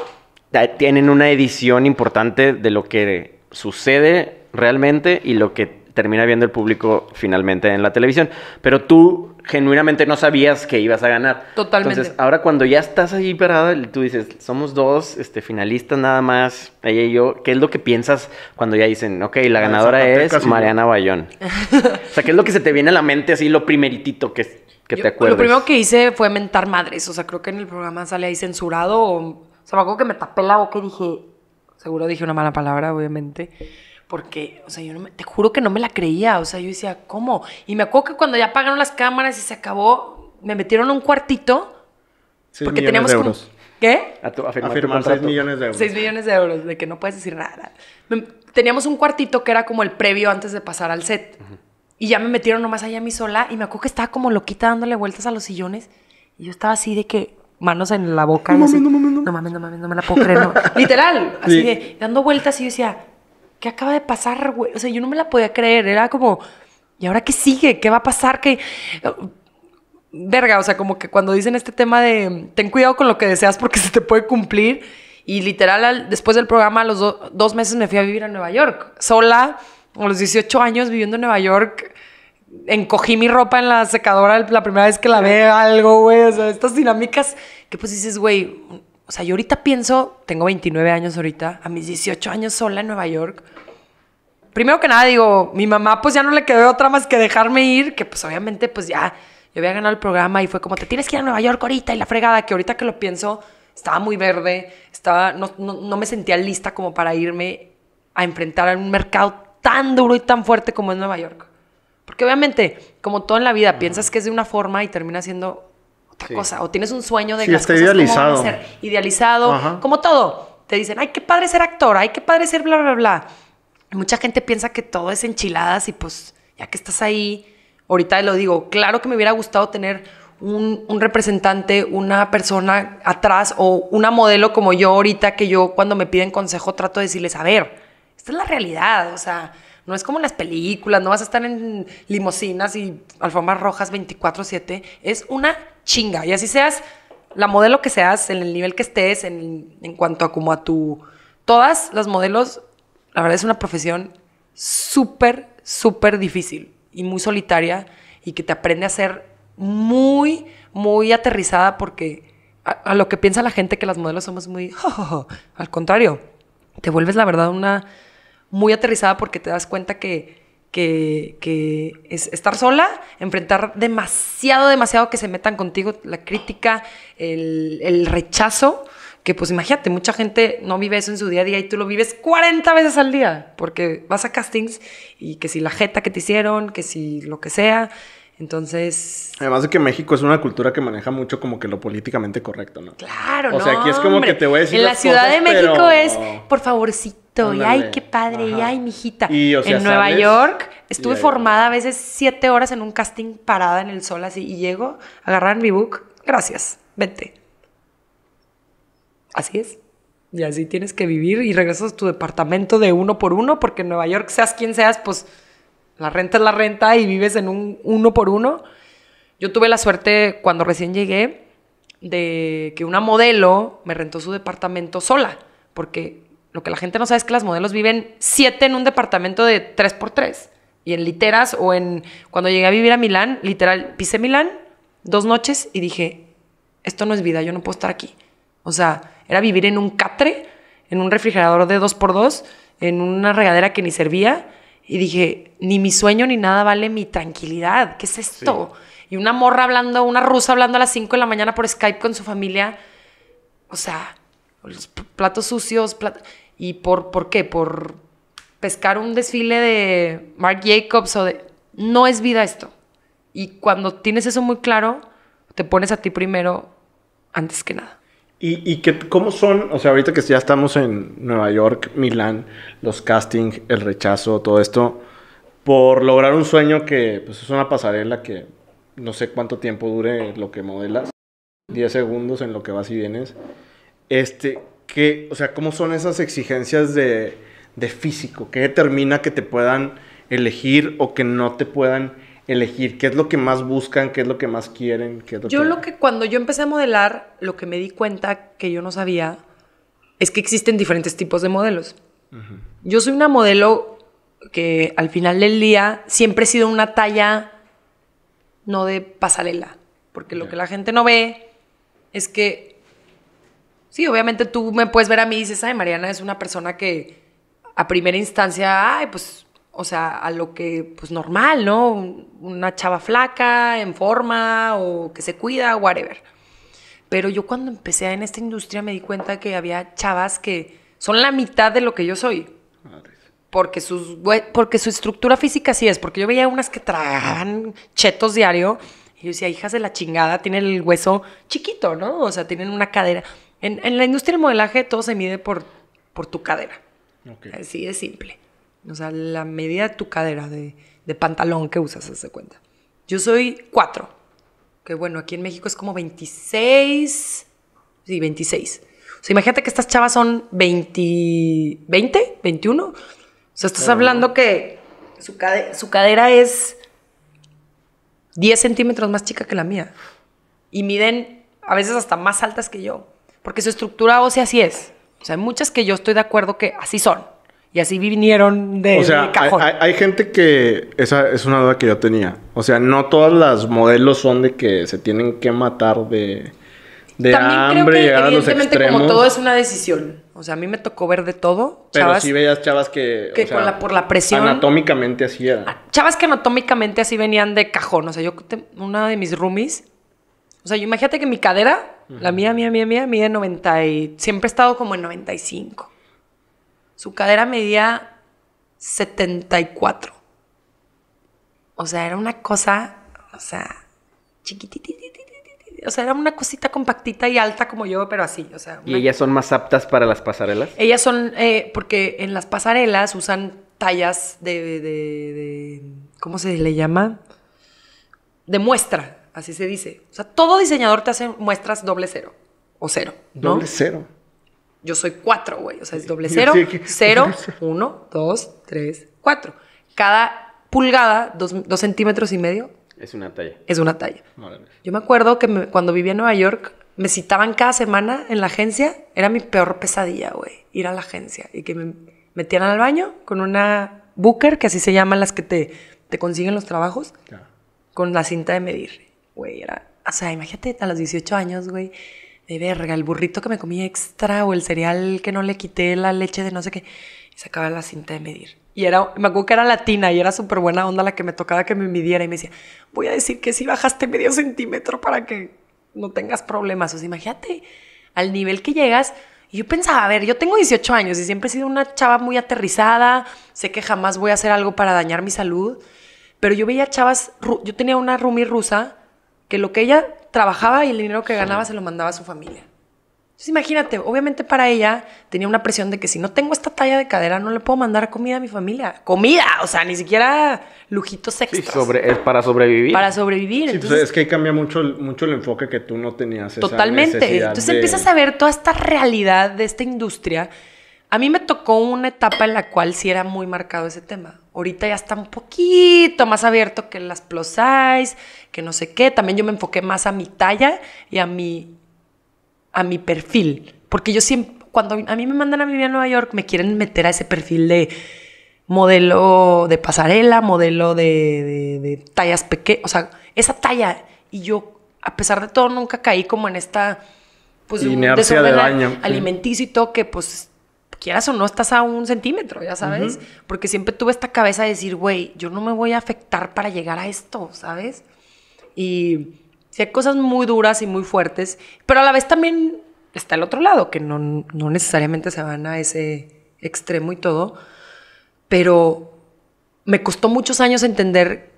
tienen una edición importante de lo que sucede realmente y lo que termina viendo el público finalmente en la televisión. Pero tú genuinamente no sabías que ibas a ganar. Totalmente. Entonces, ahora cuando ya estás allí parada, tú dices, somos dos este, finalistas nada más, ella y yo. ¿Qué es lo que piensas cuando ya dicen, ok, la ah, ganadora es Mariana Bayón? o sea, ¿qué es lo que se te viene a la mente así lo primeritito que, te acuerdas? Lo primero que hice fue mentar madres. O sea, creo que en el programa sale ahí censurado. O, o sea, me acuerdo que me tapé la boca y dije, seguro dije una mala palabra, obviamente porque, o sea, yo no te juro que no me la creía, o sea, yo decía, ¿cómo? Y me acuerdo que cuando ya apagaron las cámaras y se acabó, me metieron a un cuartito, Seis porque teníamos de euros. ¿Qué? A firmar millones de euros. 6 millones de euros, de que no puedes decir nada. Teníamos un cuartito que era como el previo antes de pasar al set. Y ya me metieron nomás allá a mí sola y me acuerdo que estaba como loquita dándole vueltas a los sillones. Y yo estaba así de que, manos en la boca. No mames, no mames, no mames. No me la puedo creer. No. [laughs] Literal, así de, dando vueltas y yo decía, ¿qué acaba de pasar, güey? O sea, yo no me la podía creer, era como, ¿y ahora qué sigue? ¿Qué va a pasar? que Verga, o sea, como que cuando dicen este tema de ten cuidado con lo que deseas porque [laughs] se te puede cumplir. Y literal, después del programa, a los dos meses me fui a vivir a Nueva York, sola, a los 18 años viviendo en Nueva York encogí mi ropa en la secadora la primera vez que la ve algo, güey. O sea, estas dinámicas que pues dices, güey, o sea, yo ahorita pienso, tengo 29 años ahorita, a mis 18 años sola en Nueva York. Primero que nada digo, mi mamá pues ya no le quedó otra más que dejarme ir, que pues obviamente pues ya yo había ganado el programa y fue como, te tienes que ir a Nueva York ahorita y la fregada, que ahorita que lo pienso, estaba muy verde, estaba, no, no me sentía lista como para irme a enfrentar a un mercado tan duro y tan fuerte como es Nueva York. Porque obviamente, como todo en la vida, piensas que es de una forma y termina siendo cosa, o tienes un sueño de idealizado. Ser, idealizado, como todo. Te dicen, ay, qué padre ser actor, ay, qué padre ser bla, bla, bla. mucha gente piensa que todo es enchiladas y pues ya que estás ahí, ahorita te lo digo, claro que me hubiera gustado tener un, representante, una persona atrás o una modelo como yo ahorita que yo cuando me piden consejo trato de decirles, a ver, esta es la realidad, o sea, no es como en las películas, no vas a estar en limosinas y alfombras rojas 24/7, es una chinga. Y así seas la modelo que seas, en el nivel que estés, en, en cuanto a como a tu... Todas las modelos, la verdad es una profesión súper, súper difícil y muy solitaria y que te aprende a ser muy, muy aterrizada porque a, lo que piensa la gente que las modelos somos muy... [laughs] Al contrario, te vuelves la verdad una muy aterrizada porque te das cuenta que que, es estar sola, enfrentar demasiado, demasiado que se metan contigo, la crítica, el, rechazo, que pues imagínate, mucha gente no vive eso en su día a día y tú lo vives 40 veces al día, porque vas a castings y que si la jeta que te hicieron, que si lo que sea. Entonces. Además de que México es una cultura que maneja mucho como que lo políticamente correcto, ¿no? Claro, O sea, aquí es como que te voy a decir. En la Ciudad de México es, por favorcito ay, qué padre, y ay, mijita. Y, en Nueva York estuve formada a veces siete horas en un casting parada en el sol así, y llego, Agarran mi book, gracias, vente. Así es. Y así tienes que vivir y regresas a tu departamento de uno por uno, porque en Nueva York, seas quien seas, pues la renta es la renta y vives en un uno por uno. Yo tuve la suerte cuando recién llegué de que una modelo me rentó su departamento sola, porque lo que la gente no sabe es que las modelos viven siete en un departamento de tres por tres y en literas o en... Cuando llegué a vivir a Milán, literal, pisé Milán dos noches y dije, esto no es vida, yo no puedo estar aquí. O sea, era vivir en un catre, en un refrigerador de dos por dos, en una regadera que ni servía. Y dije, ni mi sueño ni nada vale mi tranquilidad. ¿Qué es esto? Y una morra hablando, una rusa hablando a las 5 de la mañana por Skype con su familia. O sea, platos sucios, platos... ¿Y por, por qué? Por pescar un desfile de Marc Jacobs o de... No es vida esto. Y cuando tienes eso muy claro, te pones a ti primero antes que nada. ¿Y, que, cómo son, o sea, ahorita que ya estamos en Nueva York, Milán, los castings, el rechazo, todo esto, por lograr un sueño que pues, es una pasarela que no sé cuánto tiempo dure lo que modelas, 10 segundos en lo que vas y vienes, este, que, o sea, cómo son esas exigencias de, físico? ¿Qué determina que te puedan elegir o que no te puedan elegir? ¿Qué es lo que más buscan? ¿Qué es lo que más quieren? yo lo que cuando yo empecé a modelar, lo que me di cuenta que yo no sabía es que existen diferentes tipos de modelos. Yo soy una modelo que al final del día siempre he sido una talla no de pasarela, porque lo que la gente no ve es que Sí, obviamente tú me puedes ver a mí y dices, ay, Mariana es una persona que a primera instancia, ay, pues, o sea, a lo que, pues normal, ¿no? Una chava flaca, en forma, o que se cuida, whatever. Pero yo cuando empecé en esta industria me di cuenta que había chavas que son la mitad de lo que yo soy. Porque, sus, porque su estructura física sí es, porque yo veía unas que tragaban chetos diario y yo decía, hijas de la chingada, tienen el hueso chiquito, ¿no? O sea, tienen una cadera. En, la industria del modelaje todo se mide por, por tu cadera. Así es simple. O sea, la medida de tu cadera, de, pantalón que usas, se cuenta. Yo soy 4, que bueno, aquí en México es como 26. Sí, 26. O sea, imagínate que estas chavas son 20, 21. O sea, estás hablando que su, su cadera es 10 centímetros más chica que la mía. Y miden a veces hasta más altas que yo. Porque su estructura o sea, así es. O sea, hay muchas que yo estoy de acuerdo que así son. Y así vinieron de, o sea, cajón. Hay, gente que. Esa es una duda que yo tenía. O sea, no todas las modelos son de que se tienen que matar de. De También hambre, creo que, llegar a los extremos. como todo es una decisión. O sea, a mí me tocó ver de todo. Pero sí veías chavas que. por la presión. Anatómicamente así era. Ah, chavas que anatómicamente así venían de cajón. O sea, yo. Una de mis roomies. O sea, imagínate que mi cadera la mía, mía, mía, mía, mide 90 y... Siempre he estado como en 95. Su cadera medía 74. O sea, era una cosa, o sea, chiquitita, O sea, era una cosita compactita y alta como yo, pero así, o sea. ¿Y ellas son más aptas para las pasarelas? Ellas son, eh, porque en las pasarelas usan tallas de, de, de, ¿cómo se le llama? De muestra así se dice. O sea, todo diseñador te hace muestras doble cero o cero. Doble cero. Yo soy cuatro, güey. O sea, es doble cero, [laughs] cero, uno, dos, tres, cuatro. Cada pulgada, dos, centímetros y medio. Es una talla. Es una talla. Yo me acuerdo que cuando vivía en Nueva York, me citaban cada semana en la agencia. Era mi peor pesadilla, güey, ir a la agencia y que me metieran al baño con una booker, que así se llaman las que te, te consiguen los trabajos, con la cinta de medir güey, era, o sea, imagínate a los 18 años, güey, de verga, el burrito que me comí extra o el cereal que no le quité la leche de no sé qué, y sacaba la cinta de medir. Y era, me acuerdo que era latina y era súper buena onda la que me tocaba que me midiera y me decía, voy a decir que sí bajaste medio centímetro para que no tengas problemas. O sea, imagínate al nivel que llegas. Y yo pensaba, a ver, yo tengo 18 años y siempre he sido una chava muy aterrizada, sé que jamás voy a hacer algo para dañar mi salud, pero yo veía chavas, yo tenía una roomie rusa que lo que ella trabajaba y el dinero que ganaba se lo mandaba a su familia. Entonces imagínate, obviamente para ella tenía una presión de que si no tengo esta talla de cadera no le puedo mandar comida a mi familia. Comida, o sea, ni siquiera lujitos sexy. Sí, es para sobrevivir. Para sobrevivir. Sí, pues, entonces, es que ahí cambia mucho, mucho el enfoque que tú no tenías. totalmente. Entonces empiezas a ver toda esta realidad de esta industria. A mí me tocó una etapa en la cual sí era muy marcado ese tema. Ahorita ya está un poquito más abierto que las plus size, que no sé qué. También yo me enfoqué más a mi talla y a mi, a mi perfil. Porque yo siempre, cuando a mí me mandan a vivir a Nueva York, me quieren meter a ese perfil de modelo de pasarela, modelo de, tallas pequeñas, o sea, esa talla. Y yo, a pesar de todo, nunca caí como en esta pues, de de alimenticio y que pues quieras o no, estás a un centímetro, ya sabes, porque siempre tuve esta cabeza de decir, güey, yo no me voy a afectar para llegar a esto, ¿sabes? Y si hay cosas muy duras y muy fuertes, pero a la vez también está el otro lado, que no, no necesariamente se van a ese extremo y todo, pero me costó muchos años entender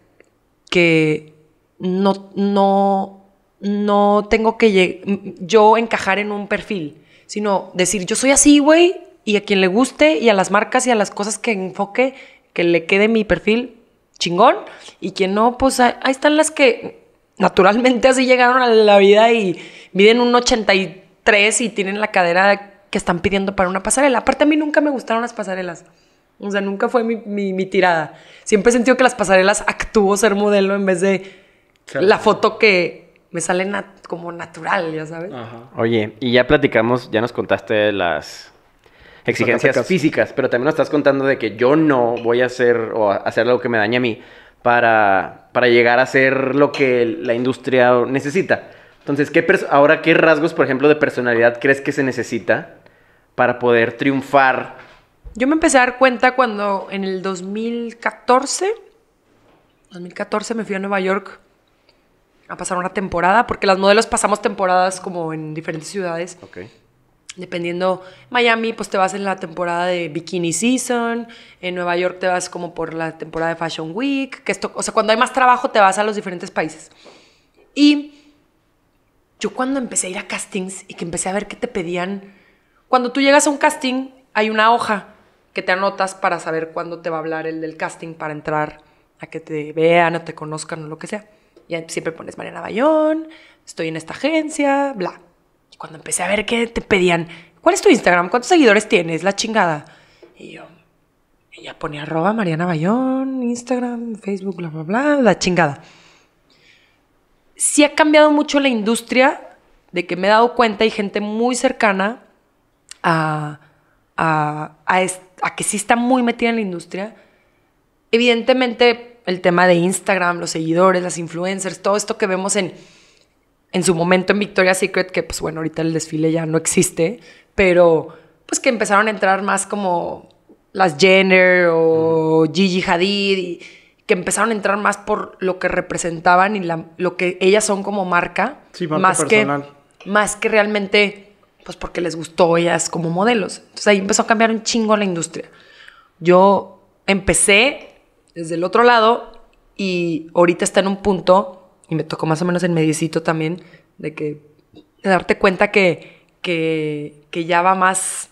que no, no, no tengo que yo encajar en un perfil, sino decir, yo soy así, güey, y a quien le guste y a las marcas y a las cosas que enfoque, que le quede mi perfil chingón y quien no, pues ahí, están las que naturalmente así llegaron a la vida y miden un 83 y tienen la cadera que están pidiendo para una pasarela. Aparte a mí nunca me gustaron las pasarelas. O sea, nunca fue mi, tirada. Siempre he sentido que las pasarelas actuó ser modelo en vez de la foto que me sale como natural, ya sabes. Oye, y ya platicamos, ya nos contaste las exigencias físicas, pero también nos estás contando de que yo no voy a hacer o hacer algo que me dañe a mí para, para llegar a hacer lo que la industria necesita. Entonces, ¿qué ahora, ¿qué rasgos, por ejemplo, de personalidad crees que se necesita para poder triunfar? Yo me empecé a dar cuenta cuando en el 2014, 2014 me fui a Nueva York a pasar una temporada, porque las modelos pasamos temporadas como en diferentes ciudades. Okay. Dependiendo, Miami pues te vas en la temporada de Bikini Season, en Nueva York te vas como por la temporada de Fashion Week, que esto, o sea, cuando hay más trabajo te vas a los diferentes países. Y yo cuando empecé a ir a castings y que empecé a ver qué te pedían, cuando tú llegas a un casting hay una hoja que te anotas para saber cuándo te va a hablar el del casting para entrar a que te vean o te conozcan o lo que sea. Y siempre pones Mariana Bayón, estoy en esta agencia, bla cuando empecé a ver que te pedían, ¿cuál es tu Instagram? ¿Cuántos seguidores tienes? La chingada. Y yo, ella ponía arroba Mariana Bayón, Instagram, Facebook, bla, bla, bla, la chingada. Sí ha cambiado mucho la industria de que me he dado cuenta y gente muy cercana a, a que sí está muy metida en la industria. Evidentemente, el tema de Instagram, los seguidores, las influencers, todo esto que vemos en en su momento en Victoria's Secret, que pues bueno, ahorita el desfile ya no existe, pero pues que empezaron a entrar más como las Jenner o Gigi Hadid, que empezaron a entrar más por lo que representaban y lo que ellas son como marca, más, que, más que realmente, pues porque les gustó ellas como modelos. Entonces ahí empezó a cambiar un chingo la industria. Yo empecé desde el otro lado y ahorita está en un punto y me tocó más o menos el medicito también, de que darte cuenta que, que, ya va más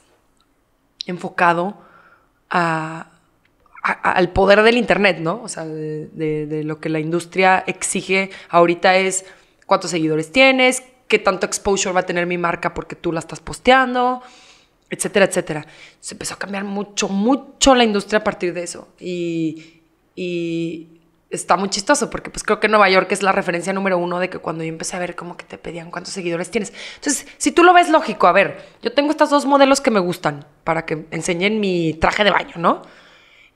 enfocado al poder del Internet, ¿no? O sea, de, lo que la industria exige ahorita es cuántos seguidores tienes, qué tanto exposure va a tener mi marca porque tú la estás posteando, etcétera, etcétera. Se empezó a cambiar mucho, mucho la industria a partir de eso. y, está muy chistoso porque pues creo que Nueva York es la referencia número uno de que cuando yo empecé a ver cómo que te pedían cuántos seguidores tienes. Entonces, si tú lo ves lógico, a ver, yo tengo estos dos modelos que me gustan para que enseñen mi traje de baño, ¿no?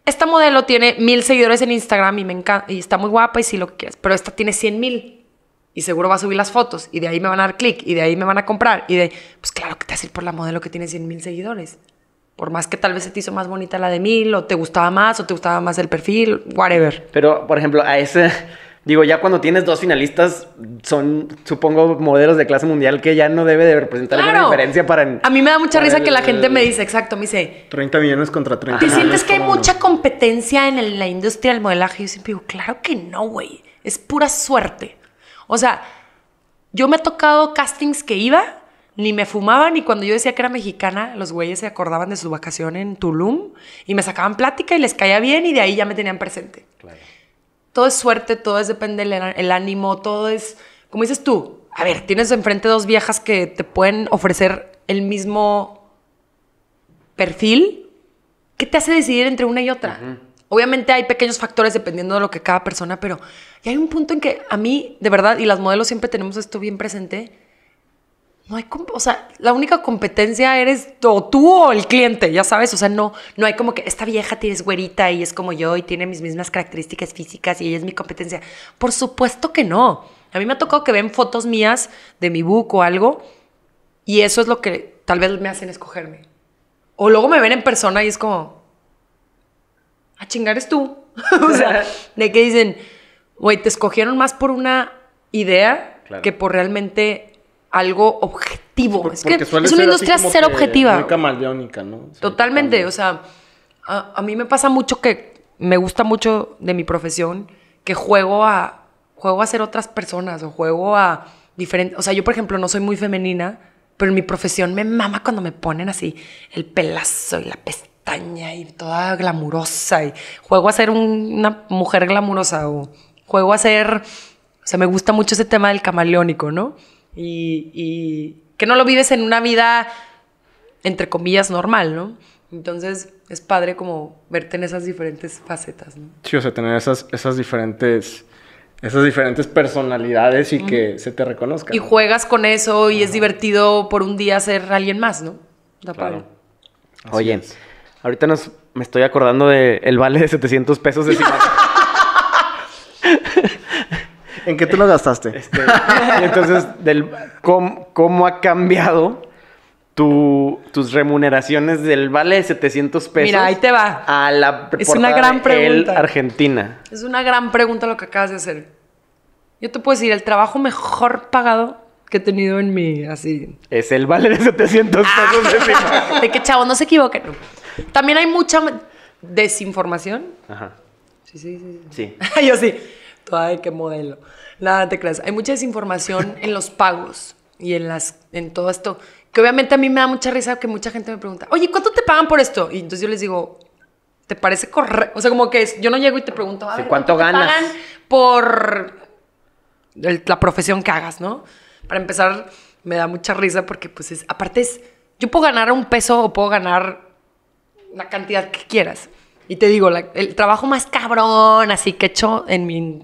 Esta modelo tiene mil seguidores en Instagram y, me encanta, y está muy guapa y si lo quieres, pero esta tiene 100 mil y seguro va a subir las fotos y de ahí me van a dar clic y de ahí me van a comprar y de pues claro que te vas a ir por la modelo que tiene 100 mil seguidores por más que tal vez se te hizo más bonita la de mil, o te gustaba más, o te gustaba más el perfil, whatever. Pero, por ejemplo, a ese, digo, ya cuando tienes dos finalistas, son, supongo, modelos de clase mundial que ya no debe de representar diferencia para... a mí me da mucha risa que la gente me dice, exacto, me dice... 30 millones contra 30 ¿Te sientes que hay mucha competencia en la industria del modelaje? Yo siempre digo, claro que no, güey, es pura suerte. O sea, yo me he tocado castings que iba ni me fumaban ni cuando yo decía que era mexicana, los güeyes se acordaban de su vacación en Tulum y me sacaban plática y les caía bien y de ahí ya me tenían presente. Todo es suerte, todo es depende del el ánimo, todo es, como dices tú, a ver, tienes enfrente dos viejas que te pueden ofrecer el mismo perfil. ¿Qué te hace decidir entre una y otra? Obviamente hay pequeños factores dependiendo de lo que cada persona, pero hay un punto en que a mí, de verdad, y las modelos siempre tenemos esto bien presente, no hay, o sea, la única competencia eres o tú o el cliente, ya sabes, o sea, no, no hay como que esta vieja tienes güerita y es como yo y tiene mis mismas características físicas y ella es mi competencia. Por supuesto que no. A mí me ha tocado que ven fotos mías de mi book o algo y eso es lo que tal vez me hacen escogerme. O luego me ven en persona y es como, a chingar es tú. [laughs] o sea, [laughs] de que dicen, güey, te escogieron más por una idea que por realmente algo objetivo. es que es una industria ser objetiva. Totalmente, o sea, a, mí me pasa mucho que me gusta mucho de mi profesión que juego a juego a ser otras personas o juego a diferentes, o sea, yo por ejemplo no soy muy femenina, pero en mi profesión me mama cuando me ponen así el pelazo y la pestaña y toda glamurosa y juego a ser una mujer glamurosa o juego a ser, o sea, me gusta mucho ese tema del camaleónico, ¿no? y, que no lo vives en una vida, entre comillas, normal, ¿no? Entonces es padre como verte en esas diferentes facetas, ¿no? Sí, o sea, tener esas, esas diferentes esas diferentes personalidades y que se te reconozca. Y juegas con eso y es divertido por un día ser alguien más, ¿no? claro. Oye, ahorita nos, me estoy acordando del vale de 700 pesos de [laughs] ¿En qué tú lo gastaste? Este, entonces, ¿cómo, ha cambiado tus remuneraciones del vale de 700 pesos? Mira, ahí te va. A la es una gran pregunta. Argentina. Es una gran pregunta lo que acabas de hacer. Yo te puedo decir, el trabajo mejor pagado que he tenido en mi, así... Es el vale de 700 ah, pesos. de, [laughs] de que, chavo, no se equivoquen. También hay mucha desinformación. Ajá. Sí, sí, sí. Sí. [laughs] Yo sí. Ay, qué modelo. Nada, te creas. Hay mucha desinformación [laughs] en los pagos y en, las, en todo esto. Que obviamente a mí me da mucha risa que mucha gente me pregunta, oye, ¿cuánto te pagan por esto? Y entonces yo les digo, ¿te parece correcto? O sea, como que yo no llego y te pregunto, ¿cuánto, ganas? por la profesión que hagas, ¿no? Para empezar, me da mucha risa porque, pues, es, aparte es, yo puedo ganar un peso o puedo ganar la cantidad que quieras. Y te digo, el trabajo más cabrón, así que he hecho en mi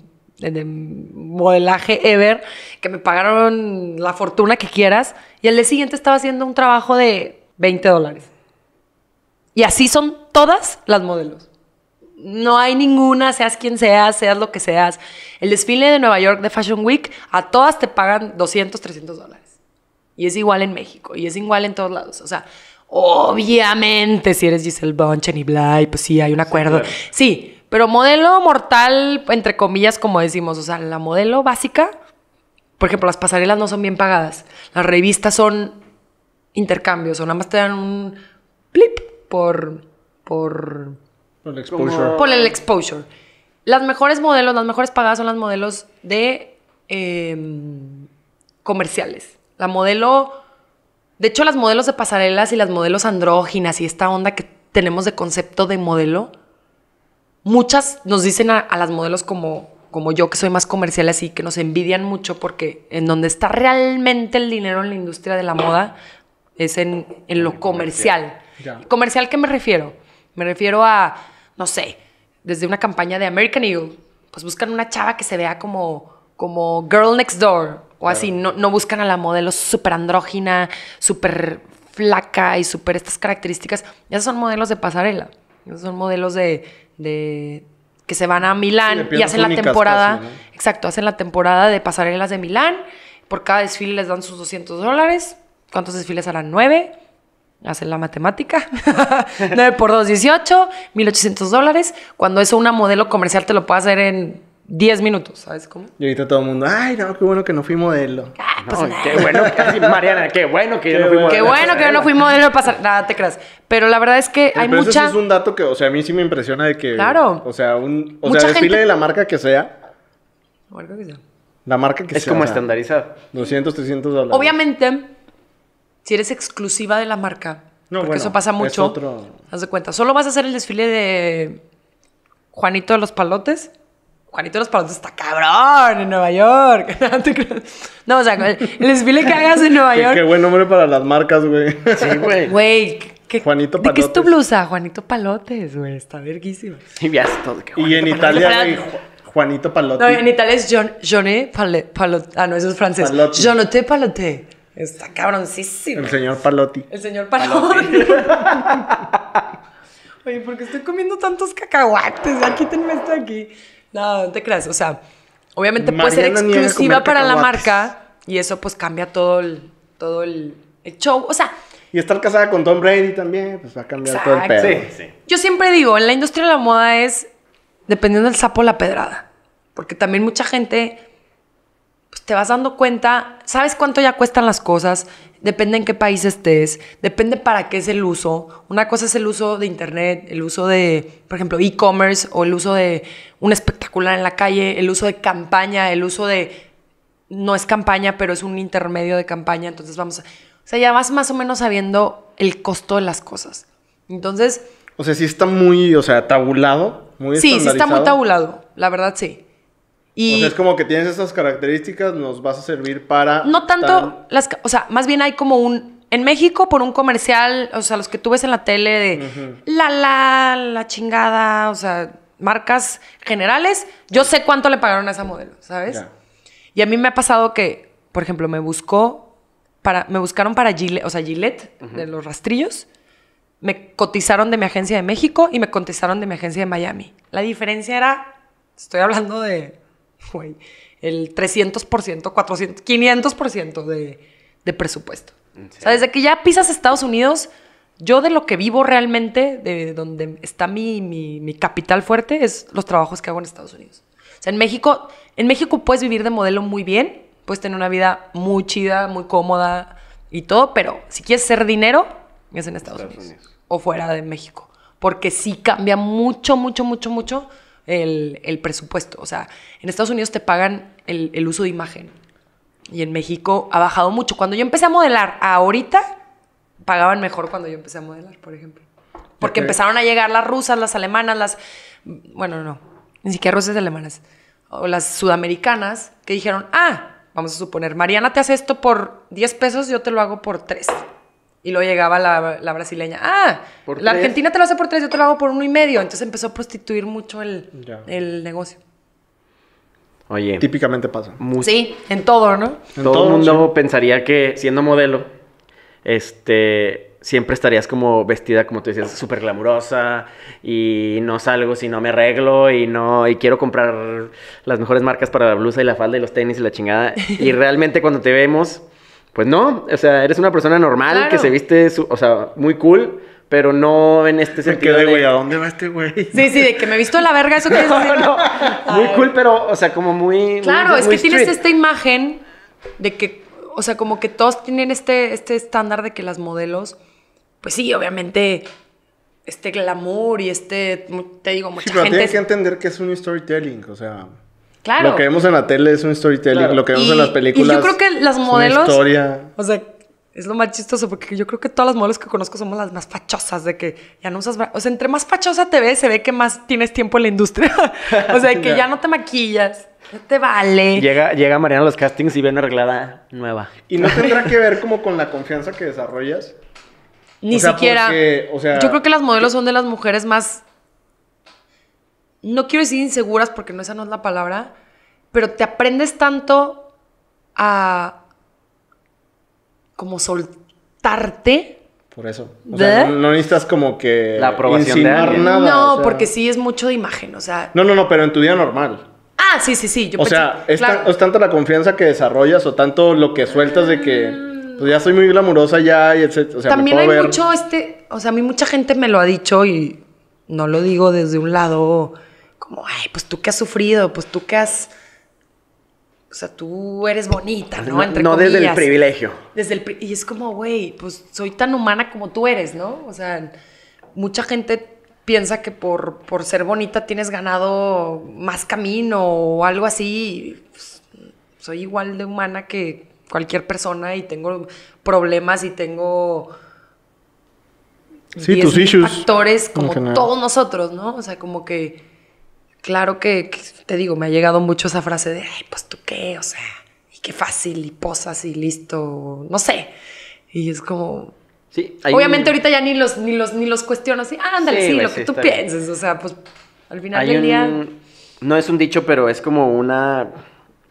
modelaje ever, que me pagaron la fortuna que quieras, y al día siguiente estaba haciendo un trabajo de 20 dólares. Y así son todas las modelos. No hay ninguna, seas quien seas, seas lo que seas. El desfile de Nueva York de Fashion Week, a todas te pagan 200, 300 dólares. Y es igual en México, y es igual en todos lados. O sea, Obviamente, si eres Giselle Bunchen y Bly, pues sí, hay un acuerdo. Sí, pero modelo mortal, entre comillas, como decimos, o sea, la modelo básica, por ejemplo, las pasarelas no son bien pagadas. Las revistas son intercambios, o nada más te dan un blip por. por. Por el exposure. Las mejores modelos, las mejores pagadas son las modelos de em, comerciales. La modelo de hecho, las modelos de pasarelas y las modelos andróginas y esta onda que tenemos de concepto de modelo, muchas nos dicen a, las modelos como, como yo, que soy más comercial así, que nos envidian mucho porque en donde está realmente el dinero en la industria de la moda es en, lo comercial. ¿Comercial qué me refiero? Me refiero a, no sé, desde una campaña de American Eagle, pues buscan una chava que se vea como, como Girl Next Door o así, no, buscan a la modelo súper andrógina, súper flaca y súper estas características. Ya son modelos de pasarela. Esos son modelos de, que se van a Milán y hacen la temporada. Exacto, hacen la temporada de pasarelas de Milán. Por cada desfile les dan sus 200 dólares. ¿Cuántos desfiles harán? 9. Hacen la matemática. 9 [laughs] por 2, 18. 1800 dólares. Cuando eso una modelo comercial te lo puede hacer en 10 minutos, ¿sabes cómo? Y ahorita todo el mundo, ay, no, qué bueno que no fui modelo. Ah, pues qué bueno, que, Mariana, qué bueno que yo no fui modelo. Qué bueno que yo no fui modelo pasar. Nada, te creas. Pero la verdad es que hay pero Eso es un dato que, o sea, a mí sí me impresiona de que... Claro. O sea, un o sea, desfile de la marca que sea. La marca que sea. Es como estandarizada. estandarizado. 200, 300 dólares. Obviamente, si eres exclusiva de la marca, no, porque eso pasa mucho, es otro... haz de cuenta, solo vas a hacer el desfile de Juanito de los Palotes Juanito los Palotes está cabrón en Nueva York. [laughs] no, o sea, el desfile que hagas en Nueva York. Qué, buen nombre para las marcas, güey. Sí, güey. [laughs] Güey. ¿Qué, Juanito Palotes. ¿De qué es tu blusa? Juanito Palotes, güey. Está verguísima. Y ya es todo. Y en Italia, güey, Juanito Palotes No, en Italia es John, Joné Ah, no, eso es francés. Jonoté Palote. Está cabroncísimo. El señor Palotti. El señor Palotti. [laughs] Oye, ¿por qué estoy comiendo tantos cacahuates? Ya quítenme esto aquí. No, no te creas. O sea, obviamente puede ser exclusiva para la marca y eso pues cambia todo el, todo el, show. O sea, y estar casada con Tom Brady también, pues va a cambiar todo el pedo. Sí, sí. Yo siempre digo, en la industria de la moda es dependiendo del sapo la pedrada. Porque también mucha gente te vas dando cuenta, sabes cuánto ya cuestan las cosas, depende en qué país estés, depende para qué es el uso. Una cosa es el uso de internet, el uso de, por ejemplo, e-commerce o el uso de un espectacular en la calle, el uso de campaña, el uso de no es campaña, pero es un intermedio de campaña, entonces vamos a, o sea, ya vas más o menos sabiendo el costo de las cosas. Entonces, o sea, si está muy, o sea, tabulado, muy Sí, sí está muy tabulado, la verdad sí. Y es como que tienes esas características, nos vas a servir para... No tanto las... O sea, más bien hay como un... En México, por un comercial, o sea, los que tú ves en la tele de la, la, la chingada, o sea, marcas generales, yo sé cuánto le pagaron a esa modelo, ¿sabes? Y a mí me ha pasado que, por ejemplo, me buscó para... Me buscaron para Gillette, o sea, Gillette, de los rastrillos, me cotizaron de mi agencia de México y me contestaron de mi agencia de Miami. La diferencia era... Estoy hablando de el 300%, 400, 500% de, de presupuesto. O sea, desde que ya pisas Estados Unidos, yo de lo que vivo realmente, de donde está mi, capital fuerte, es los trabajos que hago en Estados Unidos. O sea, en México, en México puedes vivir de modelo muy bien, puedes tener una vida muy chida, muy cómoda y todo, pero si quieres ser dinero, es en Estados, Unidos, o fuera de México. Porque sí cambia mucho, mucho, mucho, mucho el, presupuesto. O sea, en Estados Unidos te pagan el, uso de imagen y en México ha bajado mucho. Cuando yo empecé a modelar, ahorita pagaban mejor cuando yo empecé a modelar, por ejemplo. Porque empezaron a llegar las rusas, las alemanas, las... Bueno, no, ni siquiera rusas alemanas. O las sudamericanas que dijeron, ah, vamos a suponer, Mariana te hace esto por 10 pesos, yo te lo hago por 3. Y luego llegaba la, brasileña, ah, la Argentina te lo hace por tres, yo te lo hago por uno y medio. Entonces empezó a prostituir mucho el, negocio. Oye. Típicamente pasa. Sí, en todo, ¿no? todo, el mundo pensaría que siendo modelo, este, siempre estarías como vestida, como tú decías, súper glamurosa y no salgo si no me arreglo y no, y quiero comprar las mejores marcas para la blusa y la falda y los tenis y la chingada. [laughs] Y realmente cuando te vemos pues no, o sea, eres una persona normal que se viste, o sea, muy cool, pero no en este sentido. quedé, güey, ¿a dónde va este güey? Sí, sí, de que me visto la verga, eso [laughs] que es. No, Muy cool, pero, o sea, como muy. Claro, es que tienes esta imagen de que, o sea, como que todos tienen este, este estándar de que las modelos, pues sí, obviamente este glamour y este, te digo, mucha sí, pero Tienes que entender que es un storytelling, o sea, lo que vemos en la tele es un storytelling, lo que vemos en las películas. Y yo creo que las modelos. Es una historia. O sea, es lo más chistoso porque yo creo que todas las modelos que conozco somos las más fachosas de que ya no usas. O sea, entre más fachosa te ves, se ve que más tienes tiempo en la industria. [laughs] o sea, que ya no te maquillas. No te vale. Llega, llega Mariana a los castings y viene arreglada nueva. ¿Y no tendrá que ver como con la confianza que desarrollas? Ni siquiera. o sea, yo creo que las modelos son de las mujeres más no quiero decir inseguras porque no, esa no es la palabra, pero te aprendes tanto a como soltarte. Por eso. O sea, no, necesitas como que la aprobación de no, porque sí es mucho de imagen, o sea. No, no, no, pero en tu día normal. Ah, sí, sí, sí. o sea, es, tanto la confianza que desarrollas o tanto lo que sueltas de que mm. pues ya soy muy glamurosa ya y etc. También hay mucho este, o sea, a mí mucha gente me lo ha dicho y no lo digo desde un lado como, ay, pues tú que has sufrido, pues tú que has... O sea, tú eres bonita, ¿no? Entre no, no desde el privilegio. Desde el y es como, güey, pues soy tan humana como tú eres, ¿no? O sea, mucha gente piensa que por, por ser bonita tienes ganado más camino o algo así. Pues, soy igual de humana que cualquier persona y tengo problemas y tengo sí, tus issues. factores como todos nosotros, ¿no? O sea, como que claro que, te digo, me ha llegado mucho esa frase de, pues tú qué, o sea, y qué fácil, y posas y listo, no sé. Y es como... Sí, Obviamente ahorita ya ni los, ni los, ni los cuestiono así, ah, ándale, sí, lo que tú pienses, o sea, pues al final del día... No es un dicho, pero es como una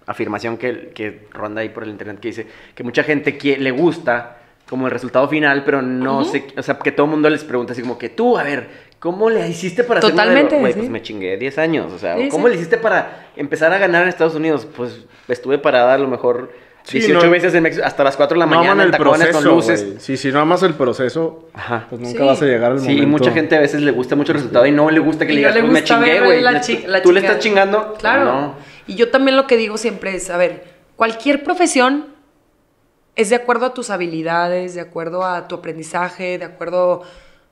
afirmación que, ronda ahí por el internet que dice que mucha gente le gusta como el resultado final, pero no sé, o sea, que todo el mundo les pregunta así como que tú, a ver, ¿Cómo le hiciste para Totalmente, pues me chingué 10 años, o sea, ¿cómo le hiciste para empezar a ganar en Estados Unidos? Pues estuve para dar lo mejor 18 veces en México, hasta las 4 de la mañana en tacones con luces. Sí, si no amas el proceso, pues nunca vas a llegar al momento. Sí, mucha gente a veces le gusta mucho el resultado y no le gusta que le digas, pues, me chingué, güey. Tú le estás chingando. Pues, claro. Y yo también lo que digo siempre es, a ver, cualquier profesión es de acuerdo a tus habilidades, de acuerdo a tu aprendizaje, de acuerdo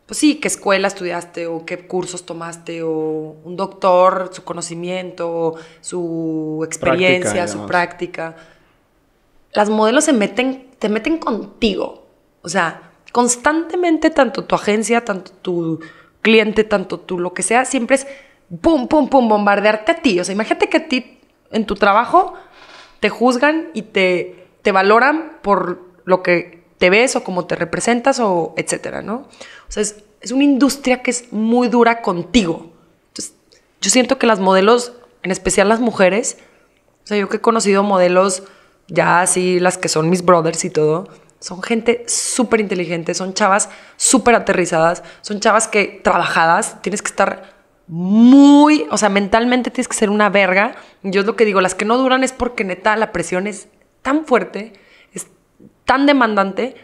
pues sí, qué escuela estudiaste o qué cursos tomaste o un doctor, su conocimiento, su experiencia, su práctica. Las modelos se meten, te meten contigo. O sea, constantemente tanto tu agencia, tanto tu cliente, tanto tú, lo que sea, siempre es pum, pum, pum, bombardearte a ti. O sea, imagínate que a ti en tu trabajo te juzgan y te, te valoran por lo que te ves o cómo te representas o etcétera, ¿no? O sea, es, una industria que es muy dura contigo. Entonces, yo siento que las modelos, en especial las mujeres, o sea, yo que he conocido modelos ya así, las que son mis brothers y todo, son gente súper inteligente, son chavas súper aterrizadas, son chavas que trabajadas, tienes que estar muy, o sea, mentalmente tienes que ser una verga. Yo es lo que digo, las que no duran es porque neta la presión es tan fuerte, es tan demandante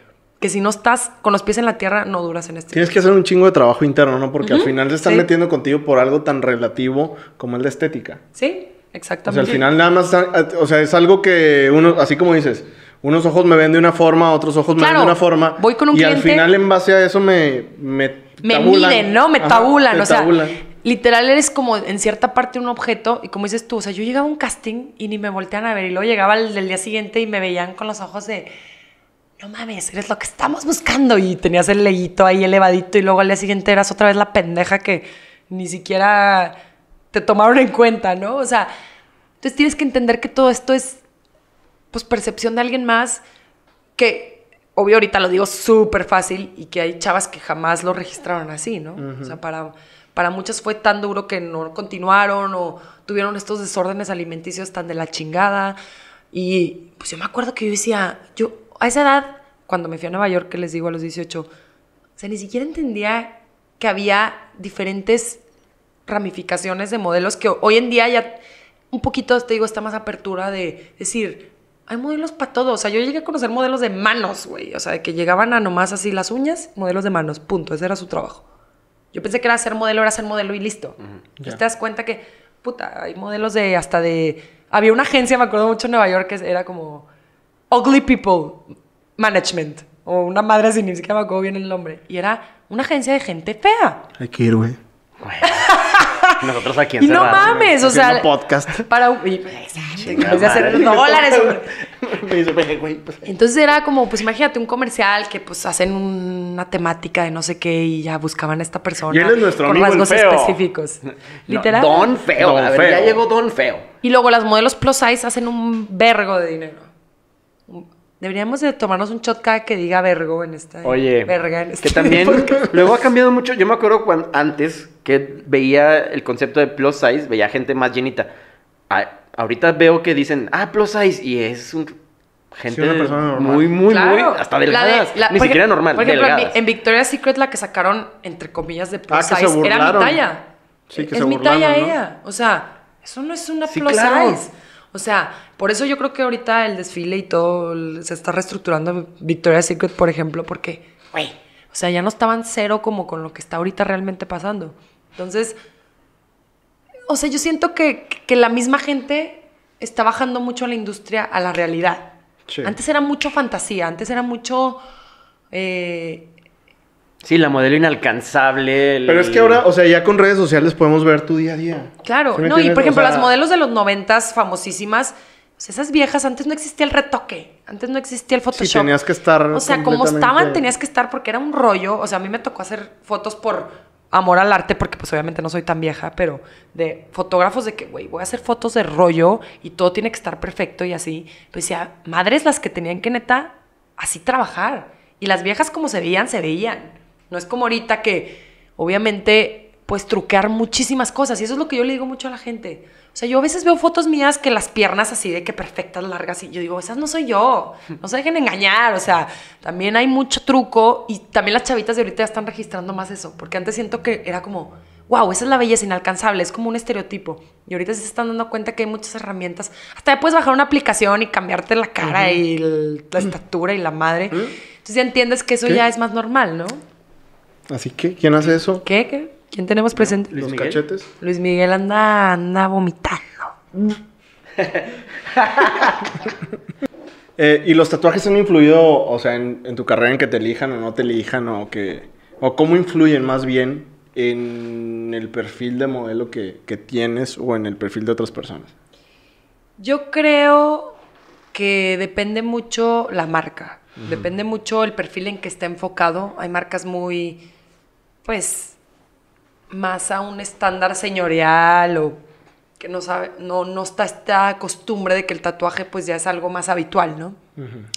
que si no estás con los pies en la tierra, no duras en este Tienes que hacer un chingo de trabajo interno, ¿no? Porque al final se están metiendo contigo por algo tan relativo como el de estética. Sí, exactamente. O al final nada más, eh, o sea, es algo que uno, así como dices, unos ojos me ven de una forma, otros ojos me ven de una forma. Voy con un y al final en base a eso me... Me, me miden, ¿no? Me tabulan, o sea... Tabulan. Literal eres como en cierta parte un objeto y como dices tú, o sea, yo llegaba a un casting y ni me voltean a ver y luego llegaba el del día siguiente y me veían con los ojos de no mames, eres lo que estamos buscando. Y tenías el leguito ahí elevadito y luego al día siguiente eras otra vez la pendeja que ni siquiera te tomaron en cuenta, ¿no? O sea, entonces tienes que entender que todo esto es, pues, percepción de alguien más que, obvio, ahorita lo digo súper fácil y que hay chavas que jamás lo registraron así, ¿no? O sea, para, para muchas fue tan duro que no continuaron o tuvieron estos desórdenes alimenticios tan de la chingada. Y pues yo me acuerdo que yo decía, yo a esa edad, cuando me fui a Nueva York, que les digo a los 18, o ni siquiera entendía que había diferentes ramificaciones de modelos que hoy en día ya un poquito, te digo, está más apertura de decir, hay modelos para todo. O sea, yo llegué a conocer modelos de manos, güey. O sea, que llegaban a nomás así las uñas, modelos de manos, punto. Ese era su trabajo. Yo pensé que era ser modelo, era ser modelo y listo. te das cuenta que, puta, hay modelos de hasta de... Había una agencia, me acuerdo mucho en Nueva York, que era como Ugly People Management. O una madre sin ni siquiera me acuerdo bien el nombre. Y era una agencia de gente fea. Hay que ir, güey. [laughs] Nosotros aquí Y no mames, o sea. podcast. Para. y- Exacto. a hacer dólares. [laughs] Pues". Entonces era como, pues imagínate un comercial que pues hacen una temática de no sé qué y ya buscaban a esta persona. Y él nuestro con amigo rasgos específicos. Literal. Don Feo. Feo. ya llegó Don Feo. Y luego las modelos plus size hacen un vergo de dinero. Deberíamos de tomarnos un shot cada que diga vergo en esta. Oye, verga en este que también [laughs] luego ha cambiado mucho. Yo me acuerdo cuando, antes que veía el concepto de plus size, veía gente más llenita. A, ahorita veo que dicen, ah, plus size, y es un gente muy, muy, muy, hasta delgadas. ni siquiera normal, por ejemplo, En Victoria's Secret, la que sacaron, entre comillas, de plus ah, size, era mi talla. Sí, que es se mi talla ella. O sea, eso no es una sí, plus size. O sea, por eso yo creo que ahorita el desfile y todo se está reestructurando Victoria's Secret, por ejemplo, porque, o sea, ya no estaban cero como con lo que está ahorita realmente pasando. Entonces, o sea, yo siento que, la misma gente está bajando mucho la industria a la realidad. Antes era mucho fantasía, antes era mucho eh, Sí, la modelo inalcanzable. Pero es que ahora, o sea, ya con redes sociales podemos ver tu día a día. Claro, no, y por ejemplo, las modelos de los noventas famosísimas, pues esas viejas, antes no existía el retoque, antes no existía el Photoshop. Sí, tenías que estar. O sea, como estaban, tenías que estar porque era un rollo. O sea, a mí me tocó hacer fotos por amor al arte, porque pues obviamente no soy tan vieja, pero de fotógrafos de que, güey, voy a hacer fotos de rollo y todo tiene que estar perfecto y así. Pues ya, madres las que tenían que neta así trabajar. Y las viejas como se veían, se veían. No es como ahorita que obviamente pues truquear muchísimas cosas y eso es lo que yo le digo mucho a la gente. O sea, yo a veces veo fotos mías que las piernas así de que perfectas, largas, y yo digo, esas no soy yo, no se dejen engañar, o sea, también hay mucho truco y también las chavitas de ahorita ya están registrando más eso, porque antes siento que era como, wow, esa es la belleza inalcanzable, es como un estereotipo. Y ahorita se están dando cuenta que hay muchas herramientas. Hasta puedes bajar una aplicación y cambiarte la cara y la estatura y la madre. Entonces ya entiendes que eso ya es más normal, ¿no? Así que, ¿quién hace eso? ¿Qué? ¿Quién tenemos presente? Luis Los cachetes. Luis Miguel anda, anda vomitando. [laughs] Eh, ¿Y los tatuajes han influido, o sea, en, tu carrera, en que te elijan o no te elijan, o que, o cómo influyen más bien en el perfil de modelo que, tienes o en el perfil de otras personas? Yo creo que depende mucho la marca, depende mucho el perfil en que está enfocado. Hay marcas muy pues, más a un estándar señorial o que no sabe, no, no está esta costumbre de que el tatuaje pues ya es algo más habitual, ¿no?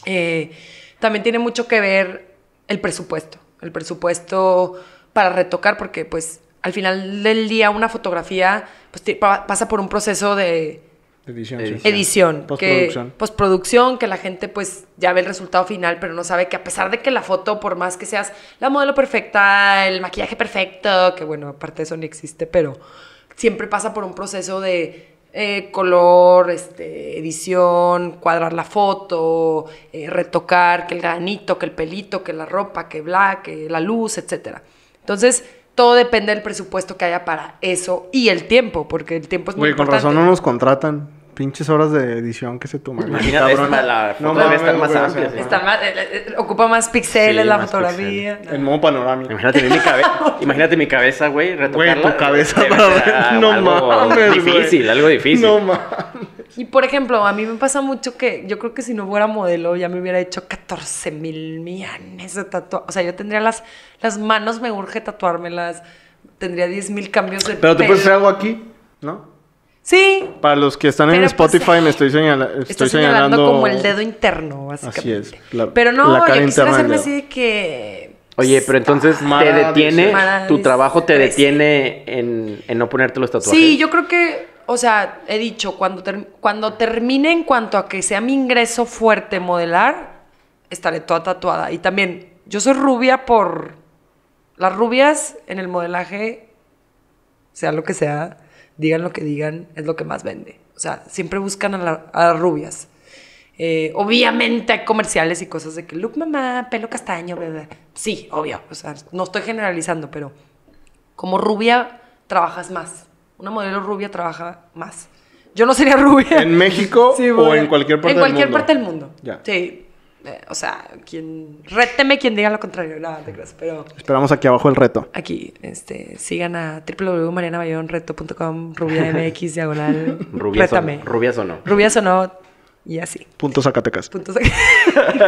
Eh, también tiene mucho que ver el presupuesto, el presupuesto para retocar, porque pues al final del día una fotografía pues, pasa por un proceso de Edición, Postproducción. Que, postproducción, que la gente pues ya ve el resultado final, pero no sabe que a pesar de que la foto, por más que seas la modelo perfecta, el maquillaje perfecto, que bueno, aparte de eso ni existe, pero siempre pasa por un proceso de eh, color, este, edición, cuadrar la foto, eh, retocar, que el granito, que el pelito, que la ropa, que bla, que la luz, etc. Entonces, todo depende del presupuesto que haya para eso y el tiempo, porque el tiempo es muy Güey, con razón no nos contratan. Pinches horas de edición que se toman. Imagínate, la foto No debe estar más amplia. Está más- eh, eh, ocupa más píxeles la fotografía. El modo panorámico. Imagínate mi, imagínate mi cabeza, güey, retocarla. tu cabeza, para ver. No algo mames, difícil, algo difícil. No mames. Y por ejemplo, a mí me pasa mucho que yo creo que si no fuera modelo ya me hubiera hecho 14 mil millones de tatuajes. O sea, yo tendría las, las manos, me urge tatuármelas, tendría 10 mil cambios de Pero te puedes hacer algo aquí, ¿no? Sí. Para los que están en pues, Spotify, me estoy, señalando estoy, señalando, como el dedo interno, básicamente. Así es. pero no, yo quisiera hacerme así de que. Oye, pero entonces te detiene, tu trabajo te detiene en, en no ponerte los tatuajes. Sí, yo creo que o sea, he dicho, cuando, cuando termine en cuanto a que sea mi ingreso fuerte modelar, estaré toda tatuada. Y también, yo soy rubia por... Las rubias en el modelaje, sea lo que sea, digan lo que digan, es lo que más vende. O sea, siempre buscan a, las rubias. Eh, obviamente hay comerciales y cosas de que look mamá, pelo castaño, ¿verdad? Sí, obvio. O sea, no estoy generalizando, pero como rubia trabajas más. Una modelo rubia trabaja más. Yo no sería [laughs] rubia. ¿En México [laughs] o en cualquier parte del mundo? En cualquier parte del mundo. Sí. Eh, o sea, quien. Réteme quien diga lo contrario. No, te creas, pero. Esperamos aquí abajo el reto. Aquí, este. Sigan a www.marianabayonreto.com, rubia [laughs] MX, diagonal. Rubia rubias o no. Rubias o no. Y así. Punto Zacatecas. Punto,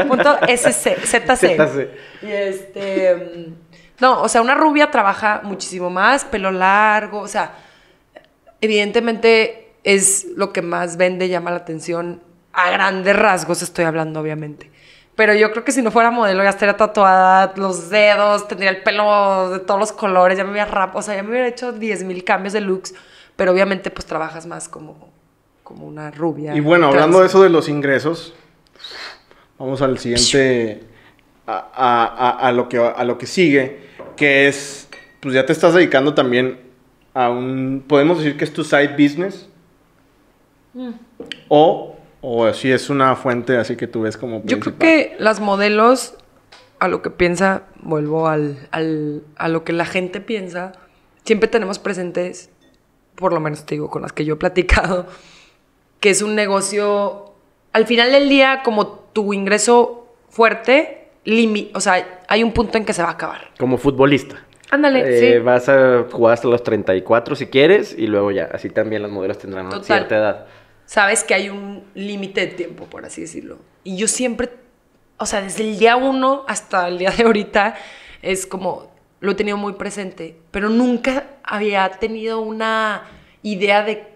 Punto SC, ZC. ZC. Y este. Mm, no, o sea, una rubia trabaja muchísimo más, pelo largo, o sea Evidentemente es lo que más vende, llama la atención. A grandes rasgos estoy hablando, obviamente. Pero yo creo que si no fuera modelo ya estaría tatuada, los dedos, tendría el pelo de todos los colores, ya me hubiera o sea, ya me hubiera hecho 10.000 cambios de looks, pero obviamente pues trabajas más como, como una rubia. Y bueno, hablando de eso de los ingresos, vamos al siguiente, a, lo, que, a lo que sigue, que es, pues ya te estás dedicando también a podemos decir que es tu side business. Mm. O, si es una fuente así que tú ves como... Yo creo que las modelos, a lo que piensa, vuelvo al, al, a lo que la gente piensa, siempre tenemos presentes, por lo menos te digo, con las que yo he platicado, que es un negocio, al final del día, como tu ingreso fuerte, o sea, hay un punto en que se va a acabar. Como futbolista. Ándale, eh, Vas a jugar hasta los 34 si quieres y luego ya, así también las modelos tendrán cierta edad. Sabes que hay un límite de tiempo, por así decirlo. Y yo siempre, o sea, desde el día uno hasta el día de ahorita, es como, lo he tenido muy presente, pero nunca había tenido una idea de...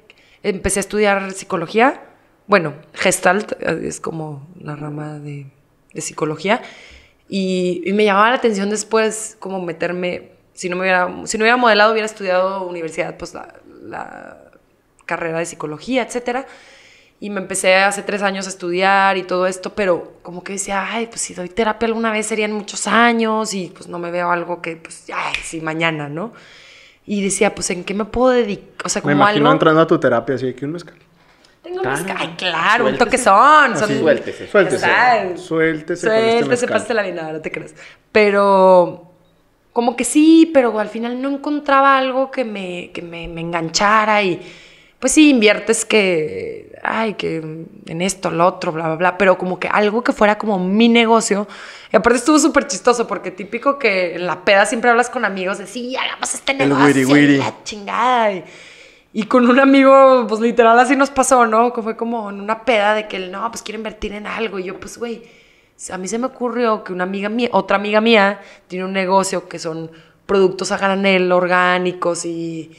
Empecé a estudiar psicología, bueno, gestalt eh, es como la rama de, psicología, y me llamaba la atención después como meterme si no me hubiera, si no hubiera modelado, hubiera estudiado universidad, pues la, la carrera de psicología, etcétera. Y me empecé hace tres años a estudiar y todo esto, pero como que decía, ay, pues si doy terapia alguna vez serían muchos años y pues no me veo algo que, pues, ay, sí, mañana, ¿no? Y decía, pues, ¿en qué me puedo dedicar? O sea, como me imagino entrando a tu terapia así que un mezcal. Tengo un Ay, claro, un toquezón. Son... Suéltese. Suéltese. Suéltese. Suéltese, este suéltese pásate la no te creas. Pero como que sí, pero al final no encontraba algo que me, me, enganchara y pues sí, inviertes que, ay, que en esto, lo otro, bla, bla, bla, pero como que algo que fuera como mi negocio. Y aparte estuvo súper chistoso porque típico que en la peda siempre hablas con amigos de, sí, hagamos este negocio, chingada. Y, y con un amigo, pues literal así nos pasó, ¿no? Que fue como en una peda de que no, pues quiero invertir en algo. Y yo, pues, güey, a mí se me ocurrió que una amiga mía, otra amiga mía tiene un negocio que son productos a granel orgánicos y,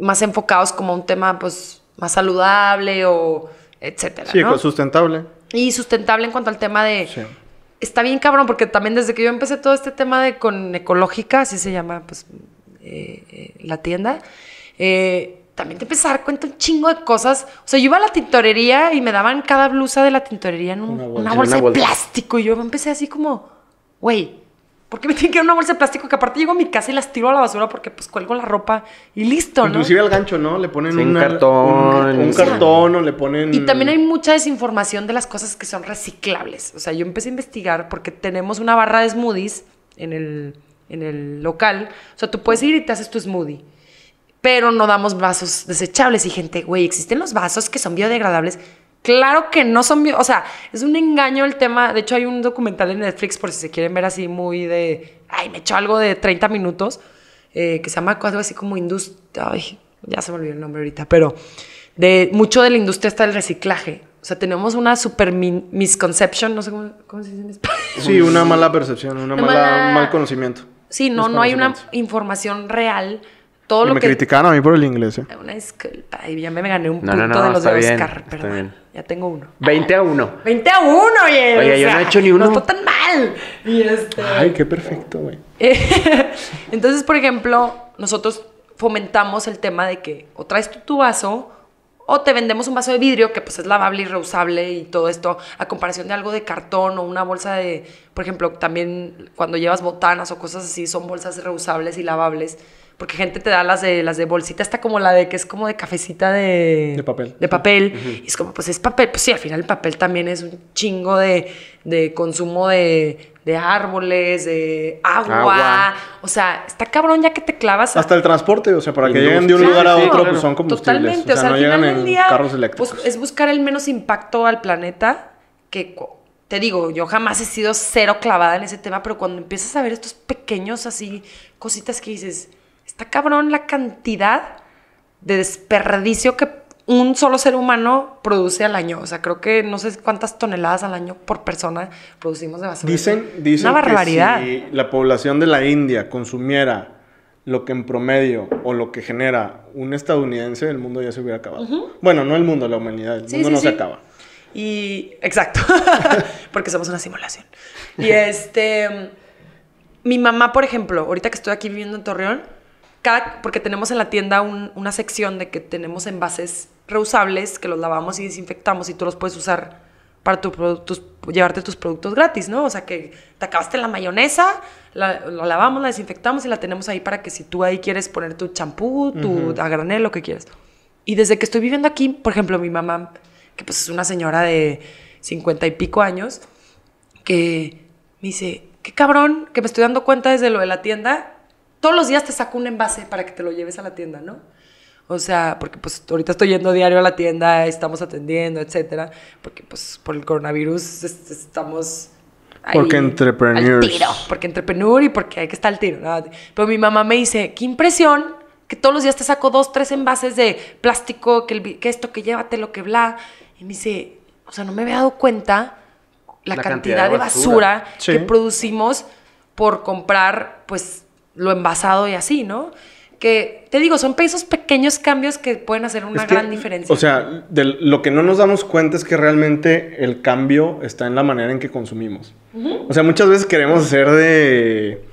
más enfocados como un tema pues más saludable o etcétera. Sí, sustentable. Y sustentable en cuanto al tema de... Sí. Está bien cabrón porque también desde que yo empecé todo este tema de con ecológica, así se llama pues eh, eh, la tienda, eh, también te empiezas a dar cuenta un chingo de cosas. O sea, yo iba a la tintorería y me daban cada blusa de la tintorería en una, bolsa, de plástico. Y yo empecé así como, güey, ¿por qué me tienen que dar una bolsa de plástico? Que aparte llego a mi casa y las tiro a la basura porque pues cuelgo la ropa y listo, ¿no? Inclusive al gancho, ¿no? Le ponen un cartón. Un, cartón o le ponen... Y también hay mucha desinformación de las cosas que son reciclables. O sea, yo empecé a investigar porque tenemos una barra de smoothies en el, en el local. O sea, tú puedes ir y te haces tu smoothie pero no damos vasos desechables. Y gente, güey, ¿existen los vasos que son biodegradables? Claro que no son, biodegradables. o sea, es un engaño el tema. De hecho, hay un documental en Netflix, por si se quieren ver así muy de, ay, me echó algo de 30 minutos, eh, que se llama algo así como industria, ay, ya se me olvidó el nombre ahorita, pero de mucho de la industria está el reciclaje. O sea, tenemos una super misconception, no sé cómo, se dice en español. [laughs] Sí, una mala percepción, una, mal conocimiento. Sí, no, no hay una información real todo y lo me que... a mí por el inglés. Una ¿eh? disculpa. ya me gané un punto de los de Oscar. perdón. Ya tengo uno. 20 a 1. 20 a 1, oye. Oye, yo no he hecho ni uno. No tan mal. Y este... Ay, qué perfecto, güey. [laughs] Entonces, por ejemplo, nosotros fomentamos el tema de que o traes tú tu vaso o te vendemos un vaso de vidrio que pues es lavable y reusable y todo esto a comparación de algo de cartón o una bolsa de, por ejemplo, también cuando llevas botanas o cosas así son bolsas reusables y lavables porque gente te da las de, las de bolsita, hasta como la de que es como de cafecita de, de papel. De papel. Y es como, pues es papel. Pues sí, al final el papel también es un chingo de, consumo de, árboles, de agua. O sea, está cabrón ya que te clavas. Hasta el transporte, o sea, para que lleguen de un lugar a otro, pues son combustibles. Totalmente, o sea, no llegan en carros eléctricos. es buscar el menos impacto al planeta que. Te digo, yo jamás he sido cero clavada en ese tema, pero cuando empiezas a ver estos pequeños así, cositas que dices, Está cabrón la cantidad de desperdicio que un solo ser humano produce al año. O sea, creo que no sé cuántas toneladas al año por persona producimos de basura. Dicen, dicen barbaridad. que si la población de la India consumiera lo que en promedio o lo que genera un estadounidense, el mundo ya se hubiera acabado. Bueno, no el mundo, la humanidad. El mundo no se acaba. Y exacto, [laughs] porque somos una simulación. Y este, mi mamá, por ejemplo, ahorita que estoy aquí viviendo en Torreón, porque tenemos en la tienda una sección de que tenemos envases reusables que los lavamos y desinfectamos y tú los puedes usar para llevarte tus productos gratis, ¿no? O sea, que te acabaste la mayonesa, la, lavamos, la desinfectamos y la tenemos ahí para que si tú ahí quieres poner tu champú, tu lo que quieras. Y desde que estoy viviendo aquí, por ejemplo, mi mamá, que pues es una señora de cincuenta y pico años, que me dice, qué cabrón, que me estoy dando cuenta desde lo de la tienda todos los días te saco un envase para que te lo lleves a la tienda, ¿no? O sea, porque pues ahorita estoy yendo diario a la tienda, estamos atendiendo, etcétera, porque pues por el coronavirus estamos ahí porque tiro, porque entrepreneur y porque hay que estar al tiro. Pero mi mamá me dice, qué impresión que todos los días te saco dos, tres envases de plástico, que, esto, que llévate, lo que bla. Y me dice, o sea, no me había dado cuenta la, cantidad, de basura, que producimos por comprar, pues, lo envasado y así, ¿no? Que te digo, son esos pequeños cambios que pueden hacer una gran diferencia. O sea, de lo que no nos damos cuenta es que realmente el cambio está en la manera en que consumimos. O sea, muchas veces queremos hacer de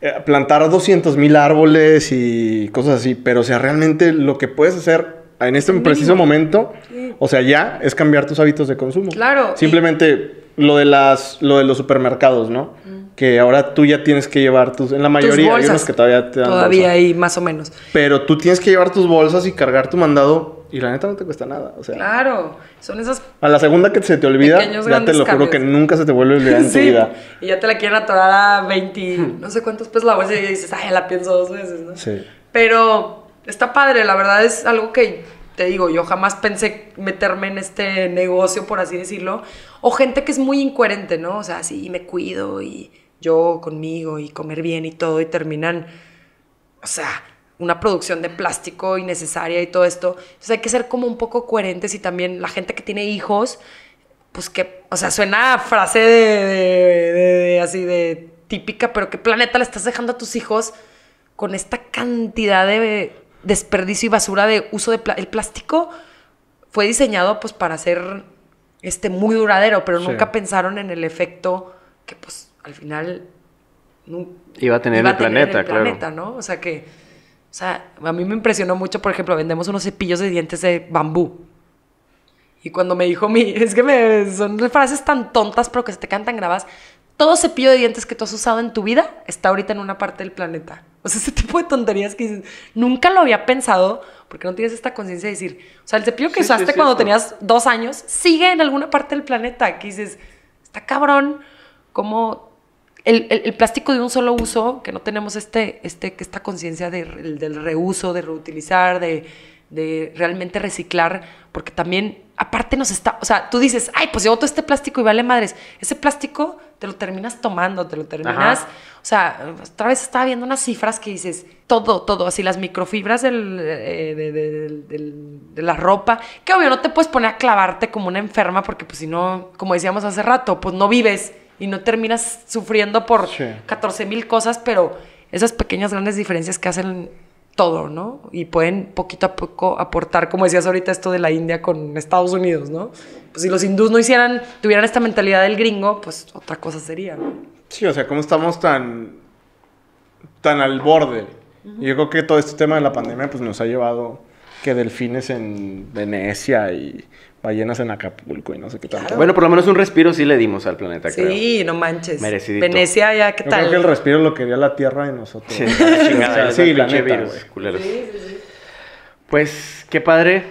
eh, plantar 200 mil árboles y cosas así, pero o sea, realmente lo que puedes hacer en este preciso momento, o sea, ya es cambiar tus hábitos de consumo. Claro. Simplemente lo de las lo de los supermercados, ¿no? que ahora tú ya tienes que llevar tus... En la mayoría hay unos que todavía te dan Todavía hay más o menos. Pero tú tienes que llevar tus bolsas y cargar tu mandado y la neta no te cuesta nada. O sea, claro, son esas... A la segunda que se te olvida, ya te lo juro que nunca se te vuelve a olvidar en tu [laughs] vida. Y ya te la quieren atorar a 20, no sé cuántos pesos la bolsa y dices, ay, la pienso dos veces, ¿no? Sí. Pero está padre, la verdad es algo que te digo, yo jamás pensé meterme en este negocio, por así decirlo. O gente que es muy incoherente, ¿no? O sea, sí, me cuido y yo conmigo y comer bien y todo y terminan, o sea, una producción de plástico innecesaria y todo esto. Entonces hay que ser como un poco coherentes y también la gente que tiene hijos, pues que, o sea, suena a frase de, de, así de típica, pero ¿qué planeta le estás dejando a tus hijos con esta cantidad de desperdicio y basura de uso de plástico. el plástico? Fue diseñado pues para ser este, muy duradero, pero nunca pensaron en el efecto que pues al final iba a tener iba el, a tener planeta, el claro. planeta, ¿no? O sea que, o sea, a mí me impresionó mucho, por ejemplo, vendemos unos cepillos de dientes de bambú. Y cuando me dijo mi, [laughs] es que me, son frases tan tontas, pero que se te quedan tan grabadas. Todo cepillo de dientes que tú has usado en tu vida está ahorita en una parte del planeta. O sea, [laughs] ese tipo de tonterías que dices, nunca lo había pensado porque no tienes esta conciencia de decir, o sea, el cepillo que usaste cuando tenías dos años sigue en alguna parte del planeta. Que dices, está cabrón, ¿cómo el, plástico de un solo uso, que no tenemos este, este, esta conciencia del reuso, de reutilizar, de, realmente reciclar, porque también, aparte nos está, o sea, tú dices, ay, pues llevo todo este plástico y vale madres, ese plástico te lo terminas tomando, te lo terminas, o sea, otra vez estaba viendo unas cifras que dices, todo, todo, así las microfibras eh, de, de, la ropa, que obvio no te puedes poner a clavarte como una enferma, porque pues si no, como decíamos hace rato, pues no vives y no terminas sufriendo por 14.000 mil cosas, pero esas pequeñas grandes diferencias que hacen todo, ¿no? Y pueden poquito a poco aportar, como decías ahorita, esto de la India con Estados Unidos, ¿no? Pues, si los hindús no hicieran, tuvieran esta mentalidad del gringo, pues otra cosa sería, ¿no? Sí, o sea, ¿cómo estamos tan, tan al borde. Y Yo creo que todo este tema de la pandemia, pues nos ha llevado que delfines en Venecia y ballenas en Acapulco y no sé qué tanto. Bueno, por lo menos un respiro sí le dimos al planeta, sí, no manches. Merecidito. Venecia ya, ¿qué tal? creo que el respiro lo quería la Tierra y nosotros. Sí, chingada, sí Sí, Pues, qué padre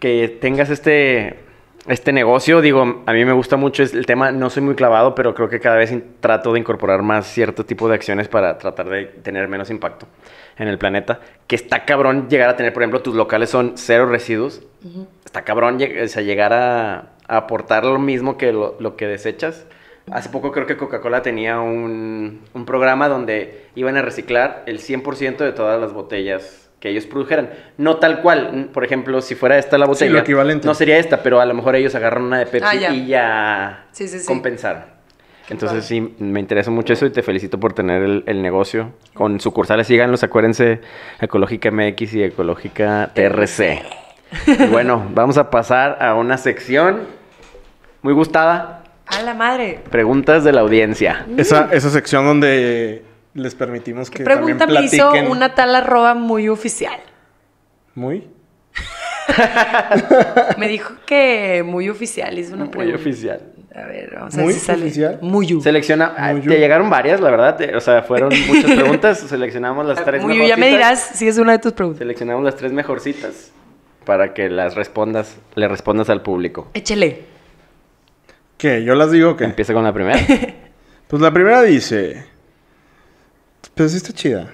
que tengas este... Este negocio, digo, a mí me gusta mucho el tema, no soy muy clavado, pero creo que cada vez trato de incorporar más cierto tipo de acciones para tratar de tener menos impacto en el planeta. Que está cabrón llegar a tener, por ejemplo, tus locales son cero residuos, está cabrón o sea, llegar a, aportar lo mismo que lo, que desechas. Hace poco creo que Coca-Cola tenía un, programa donde iban a reciclar el 100% de todas las botellas que ellos produjeran. No tal cual, por ejemplo, si fuera esta la botella, equivalente. no sería esta, pero a lo mejor ellos agarran una de Pepsi ah, y ya compensar Entonces sí, me interesa mucho eso y te felicito por tener el, el negocio. Con sucursales, síganlos, acuérdense, Ecológica MX y Ecológica TRC bueno, vamos a pasar a una sección muy gustada. A la madre. Preguntas de la audiencia. Mm. Esa, sección donde les permitimos que. ¿Qué pregunta me hizo una tal arroba muy oficial? ¿Muy? [laughs] me dijo que muy oficial hizo una pregunta. Muy oficial. A ver, vamos muy a Oficial. Ah, te llegaron varias, la verdad. Eh, o sea, fueron [laughs] muchas preguntas. Seleccionamos las tres mejores. Muy. ya me dirás si es una de tus preguntas. Seleccionamos las tres mejorcitas para que las respondas, le respondas al público. Échele. ¿Qué? ¿Yo las digo que Empieza con la primera. [laughs] pues la primera dice... Pues sí está chida.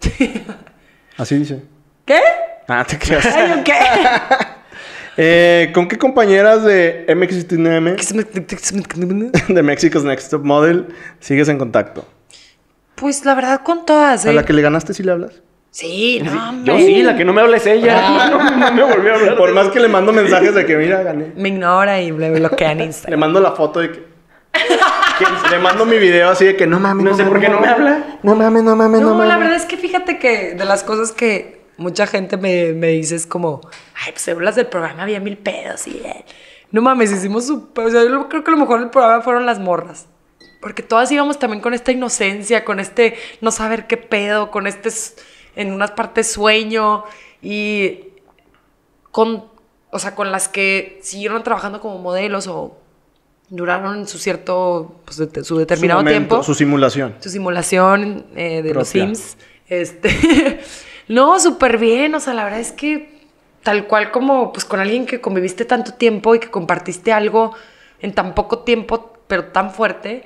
[laughs] Así dice. ¿Qué? Ah, te creas. [laughs] Eh, ¿Con qué compañeras de MXTNM de Mexico's Next Top Model sigues en contacto? Pues la verdad con todas. ¿A la ¿eh? que le ganaste si le hablas? Sí, no, Yo sí, la que no me habla es ella. Ah. [laughs] No, me volvió Por más que le mando mensajes de que, mira, gané. Me ignora y me bloquea en [laughs] Instagram. le mando la foto de [laughs] que... le mando mi video así de que no mames. No, no sé por qué no me habla. No mames, no mames, no, mames. No, la verdad es que fíjate que de las cosas que mucha gente me, me dice es como, ay, pues hablas del programa, había mil pedos y... Eh". No mames, hicimos súper... O sea, yo creo que a lo mejor el programa fueron las morras porque todas íbamos también con esta inocencia, con este no saber qué pedo, con este en unas partes sueño y con, o sea, con las que siguieron trabajando como modelos o duraron su cierto, pues, su determinado tiempo. Su simulación. Su simulación eh, de los Sims. Este, [laughs] no, súper bien, o sea, la verdad es que tal cual como pues con alguien que conviviste tanto tiempo y que compartiste algo en tan poco tiempo, pero tan fuerte,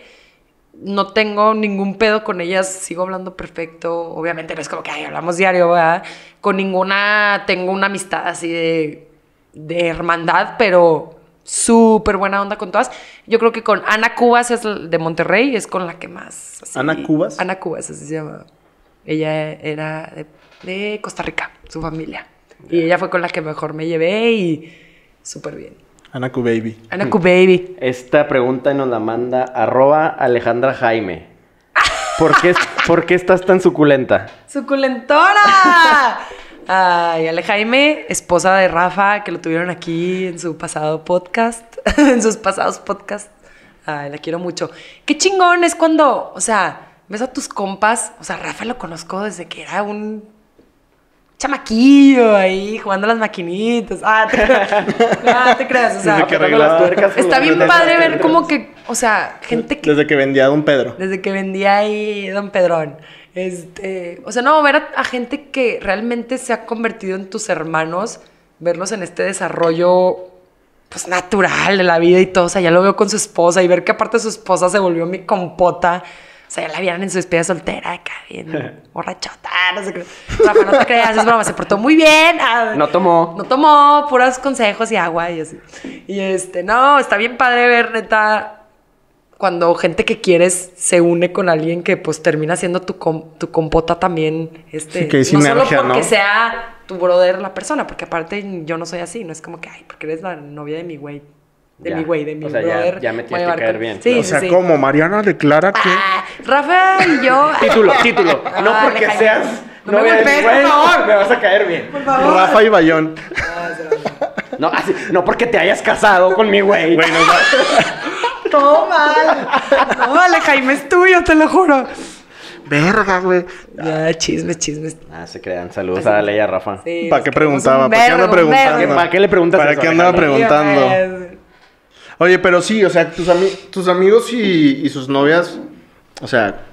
no tengo ningún pedo con ellas, sigo hablando perfecto, obviamente no es como que hablamos diario, ¿verdad? Con ninguna tengo una amistad así de, de hermandad, pero súper buena onda con todas. Yo creo que con Ana Cubas es de Monterrey, es con la que más. Ana Cubas. Ana Cubas, así se llama. Ella era de, Costa Rica, su familia. Y ella fue con la que mejor me llevé y súper bien. Anaku Baby. Anaku Baby. Esta pregunta nos la manda arroba Alejandra Jaime. ¿Por qué, ¿por qué estás tan suculenta? ¡Suculentora! Ay, Ale Jaime, esposa de Rafa, que lo tuvieron aquí en su pasado podcast, [laughs] en sus pasados podcasts. Ay, la quiero mucho. Qué chingón es cuando, o sea, ves a tus compas, o sea, Rafa lo conozco desde que era un chamaquillo ahí jugando las maquinitas. Ah, te, [laughs] ah, te creas. O sea, que tuercas. Está bien padre ver como que, o sea, gente que. Desde que vendía a Don Pedro. Desde que vendía ahí Don Pedrón. Este, o sea, no, ver a, gente que realmente se ha convertido en tus hermanos, verlos en este desarrollo pues natural de la vida y todo, o sea, ya lo veo con su esposa y ver que aparte su esposa se volvió mi compota, o sea, ya la vieron en su despedida soltera, acá bien [laughs] borrachota, no sé Rafa, no te creas, es broma, se portó muy bien. Ah, no tomó. No tomó, puros consejos y agua y así. Y este, no, está bien padre ver, neta, cuando gente que quieres se une con alguien que pues termina siendo tu, tu compota también. Este, que no solo porque sea tu brother la persona, porque aparte yo no soy así, no es como que, ay, porque eres la novia de mi güey de mi güey, de mi o sea, Ya, me tienes que caer bien. o sea, ¿cómo? como Mariana declara que. Rafa y yo. [laughs] título, título. [laughs] no porque seas. No, no me por favor. Me vas a caer bien. Por favor. Rafa y Bayón. No, así, no porque te hayas casado con mi güey. bueno no, Toma. [laughs] Todo Jaime es tuyo, te lo juro. Verga, güey. Ya, chismes, chismes. Ah, se crean. Saludos dale a Rafa. Sí, ¿Para qué preguntaba? ¿Para qué anda preguntando? ¿Para qué le preguntas ¿Para qué andaba preguntando? Oye, pero sí, o sea, tus, amigos y, sus novias, o sea,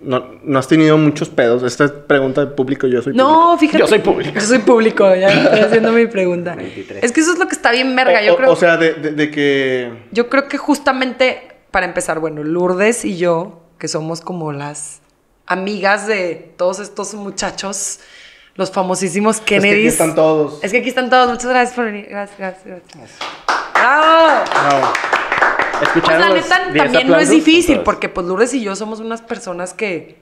no, has tenido muchos pedos. Esta es pregunta del público, yo soy público. No, fíjate. Yo soy público. Yo soy público, ya estoy haciendo mi pregunta. Es que eso es lo que está bien verga, yo creo. O sea, de, que... Yo creo que justamente, para empezar, bueno, Lourdes y yo, que somos como las amigas de todos estos muchachos, los famosísimos Kennedys. Es que aquí están todos. Es que aquí están todos. Muchas gracias por venir. gracias, gracias. gracias. ¡Bravo! No. pues la neta también no es difícil, porque pues Lourdes y yo somos unas personas que.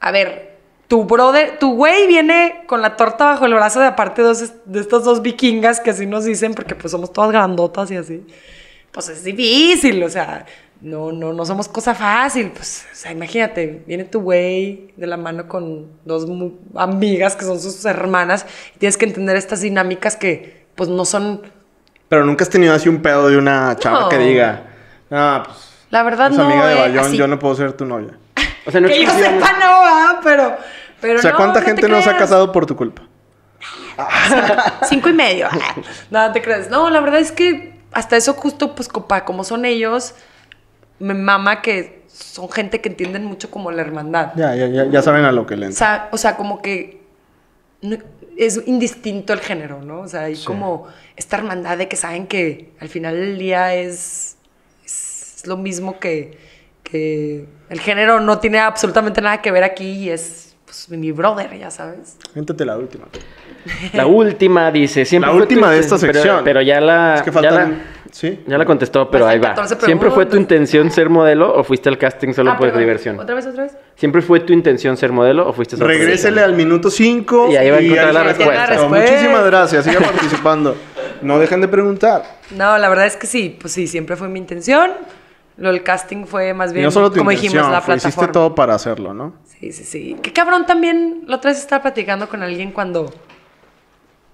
A ver, tu brother, tu güey viene con la torta bajo el brazo de aparte de estas dos vikingas que así nos dicen, porque pues somos todas grandotas y así. Pues es difícil, o sea, no, no, no somos cosa fácil. Pues, o sea, imagínate, viene tu güey de la mano con dos amigas que son sus hermanas y tienes que entender estas dinámicas que pues no son pero nunca has tenido así un pedo de una chava que diga, No, pues. La verdad no. amiga de eh, Bayón, yo no puedo ser tu novia. O sea, no [laughs] que yo sepa, no, pero, pero. O sea, ¿cuánta gente no se ha casado por tu culpa? [laughs] Cinco y medio. [laughs] Nada, te crees. No, la verdad es que hasta eso, justo, pues, copa, como son ellos, me mama que son gente que entienden mucho como la hermandad. Ya, ya, ya, ya saben a lo que le o sea, o sea, como que es indistinto el género, ¿no? O sea, hay como esta hermandad de que saben que al final del día es, es lo mismo que, que el género no tiene absolutamente nada que ver aquí y es pues, mi brother, ya sabes. Cuéntate la última. La última, dice. Siempre la última de esta sección. Pero, ya la. ya la, ¿sí? contestó, pero ahí va. ¿Siempre fue tu intención ser modelo o fuiste al casting solo ah, por diversión? ¿Otra vez, otra vez? ¿Siempre fue tu intención ser modelo o fuiste solo Regrésele al minuto 5 y ahí va a encontrar la respuesta. muchísimas gracias, siga participando. No dejen de preguntar. No, la verdad es que sí, pues sí, siempre fue mi intención. Lo del casting fue más bien, como dijimos, la plataforma. Hiciste todo para hacerlo, ¿no? Sí, sí, sí. Qué cabrón también lo traes estar platicando con alguien cuando.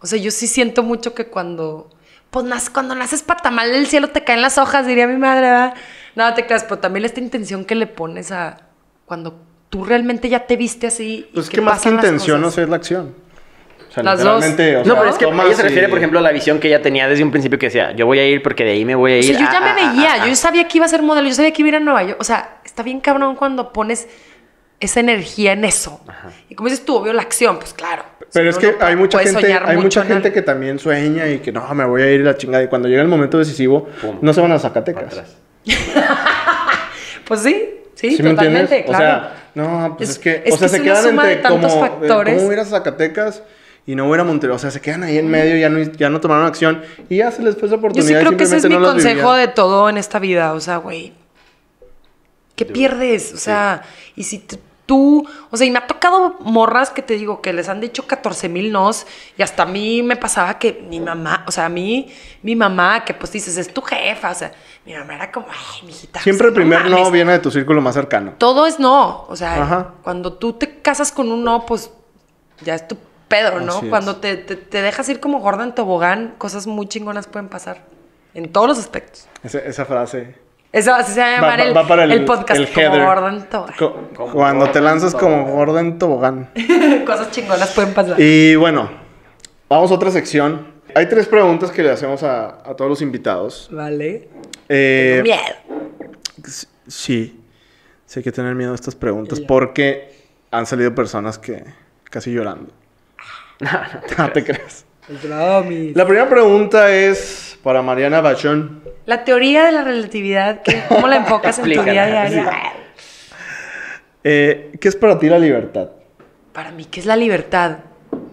O sea, yo sí siento mucho que cuando. Pues naces, cuando naces patamal del cielo te caen las hojas, diría mi madre, nada No, te creas, pero también esta intención que le pones a. Cuando tú realmente ya te viste así. Pues es que, más que intención, no sea, es la acción. Las dos. no, pero es que ella se refiere, por ejemplo, a la visión que ella tenía desde un principio que decía, yo voy a ir porque de ahí me voy a ir. yo ya me veía, yo sabía que iba a ser modelo, yo sabía que iba a ir a Nueva York. O sea, está bien cabrón cuando pones esa energía en eso. Y como dices tú, obvio la acción, pues claro. Pero es que hay mucha gente, hay mucha gente que también sueña y que no, me voy a ir la chingada. Y cuando llega el momento decisivo, no se van a Zacatecas. [laughs] pues sí, sí, totalmente, claro. no, pues es, que, es o sea, se como, eh, ¿cómo ir a Zacatecas? y no hubiera Montero, O sea, se quedan ahí en medio, ya no, ya no tomaron acción y ya se les fue esa oportunidad. Yo sí creo que ese es mi consejo de todo en esta vida. O sea, güey, ¿qué pierdes? O sea, y si tú, o sea, y me ha tocado morras que te digo que les han dicho 14 mil nos y hasta a mí me pasaba que mi mamá, o sea, a mí, mi mamá, que pues dices, es tu jefa, o sea, mi mamá era como, ay, mijita. Siempre el primer no, viene de tu círculo más cercano. Todo es no, o sea, cuando tú te casas con un no, pues ya es tu Pedro, ¿no? Cuando te, dejas ir como Gordon tobogán, cosas muy chingonas pueden pasar. En todos los aspectos. Esa, frase. Esa se va a llamar el, el, podcast. como Gordon Tobogán. cuando te lanzas como Gordon Tobogán. [laughs] Cosas chingonas pueden pasar. Y bueno, vamos a otra sección. Hay tres preguntas que le hacemos a, todos los invitados. Vale. Eh, miedo. Sí. Sí hay que tener miedo a estas preguntas porque han salido personas que casi llorando. [laughs] No, te, creas. La primera pregunta es para Mariana Bachón. La teoría de la relatividad, ¿cómo la enfocas en tu día diaria? Eh, ¿Qué es para ti la libertad? Para mí, ¿qué es la libertad?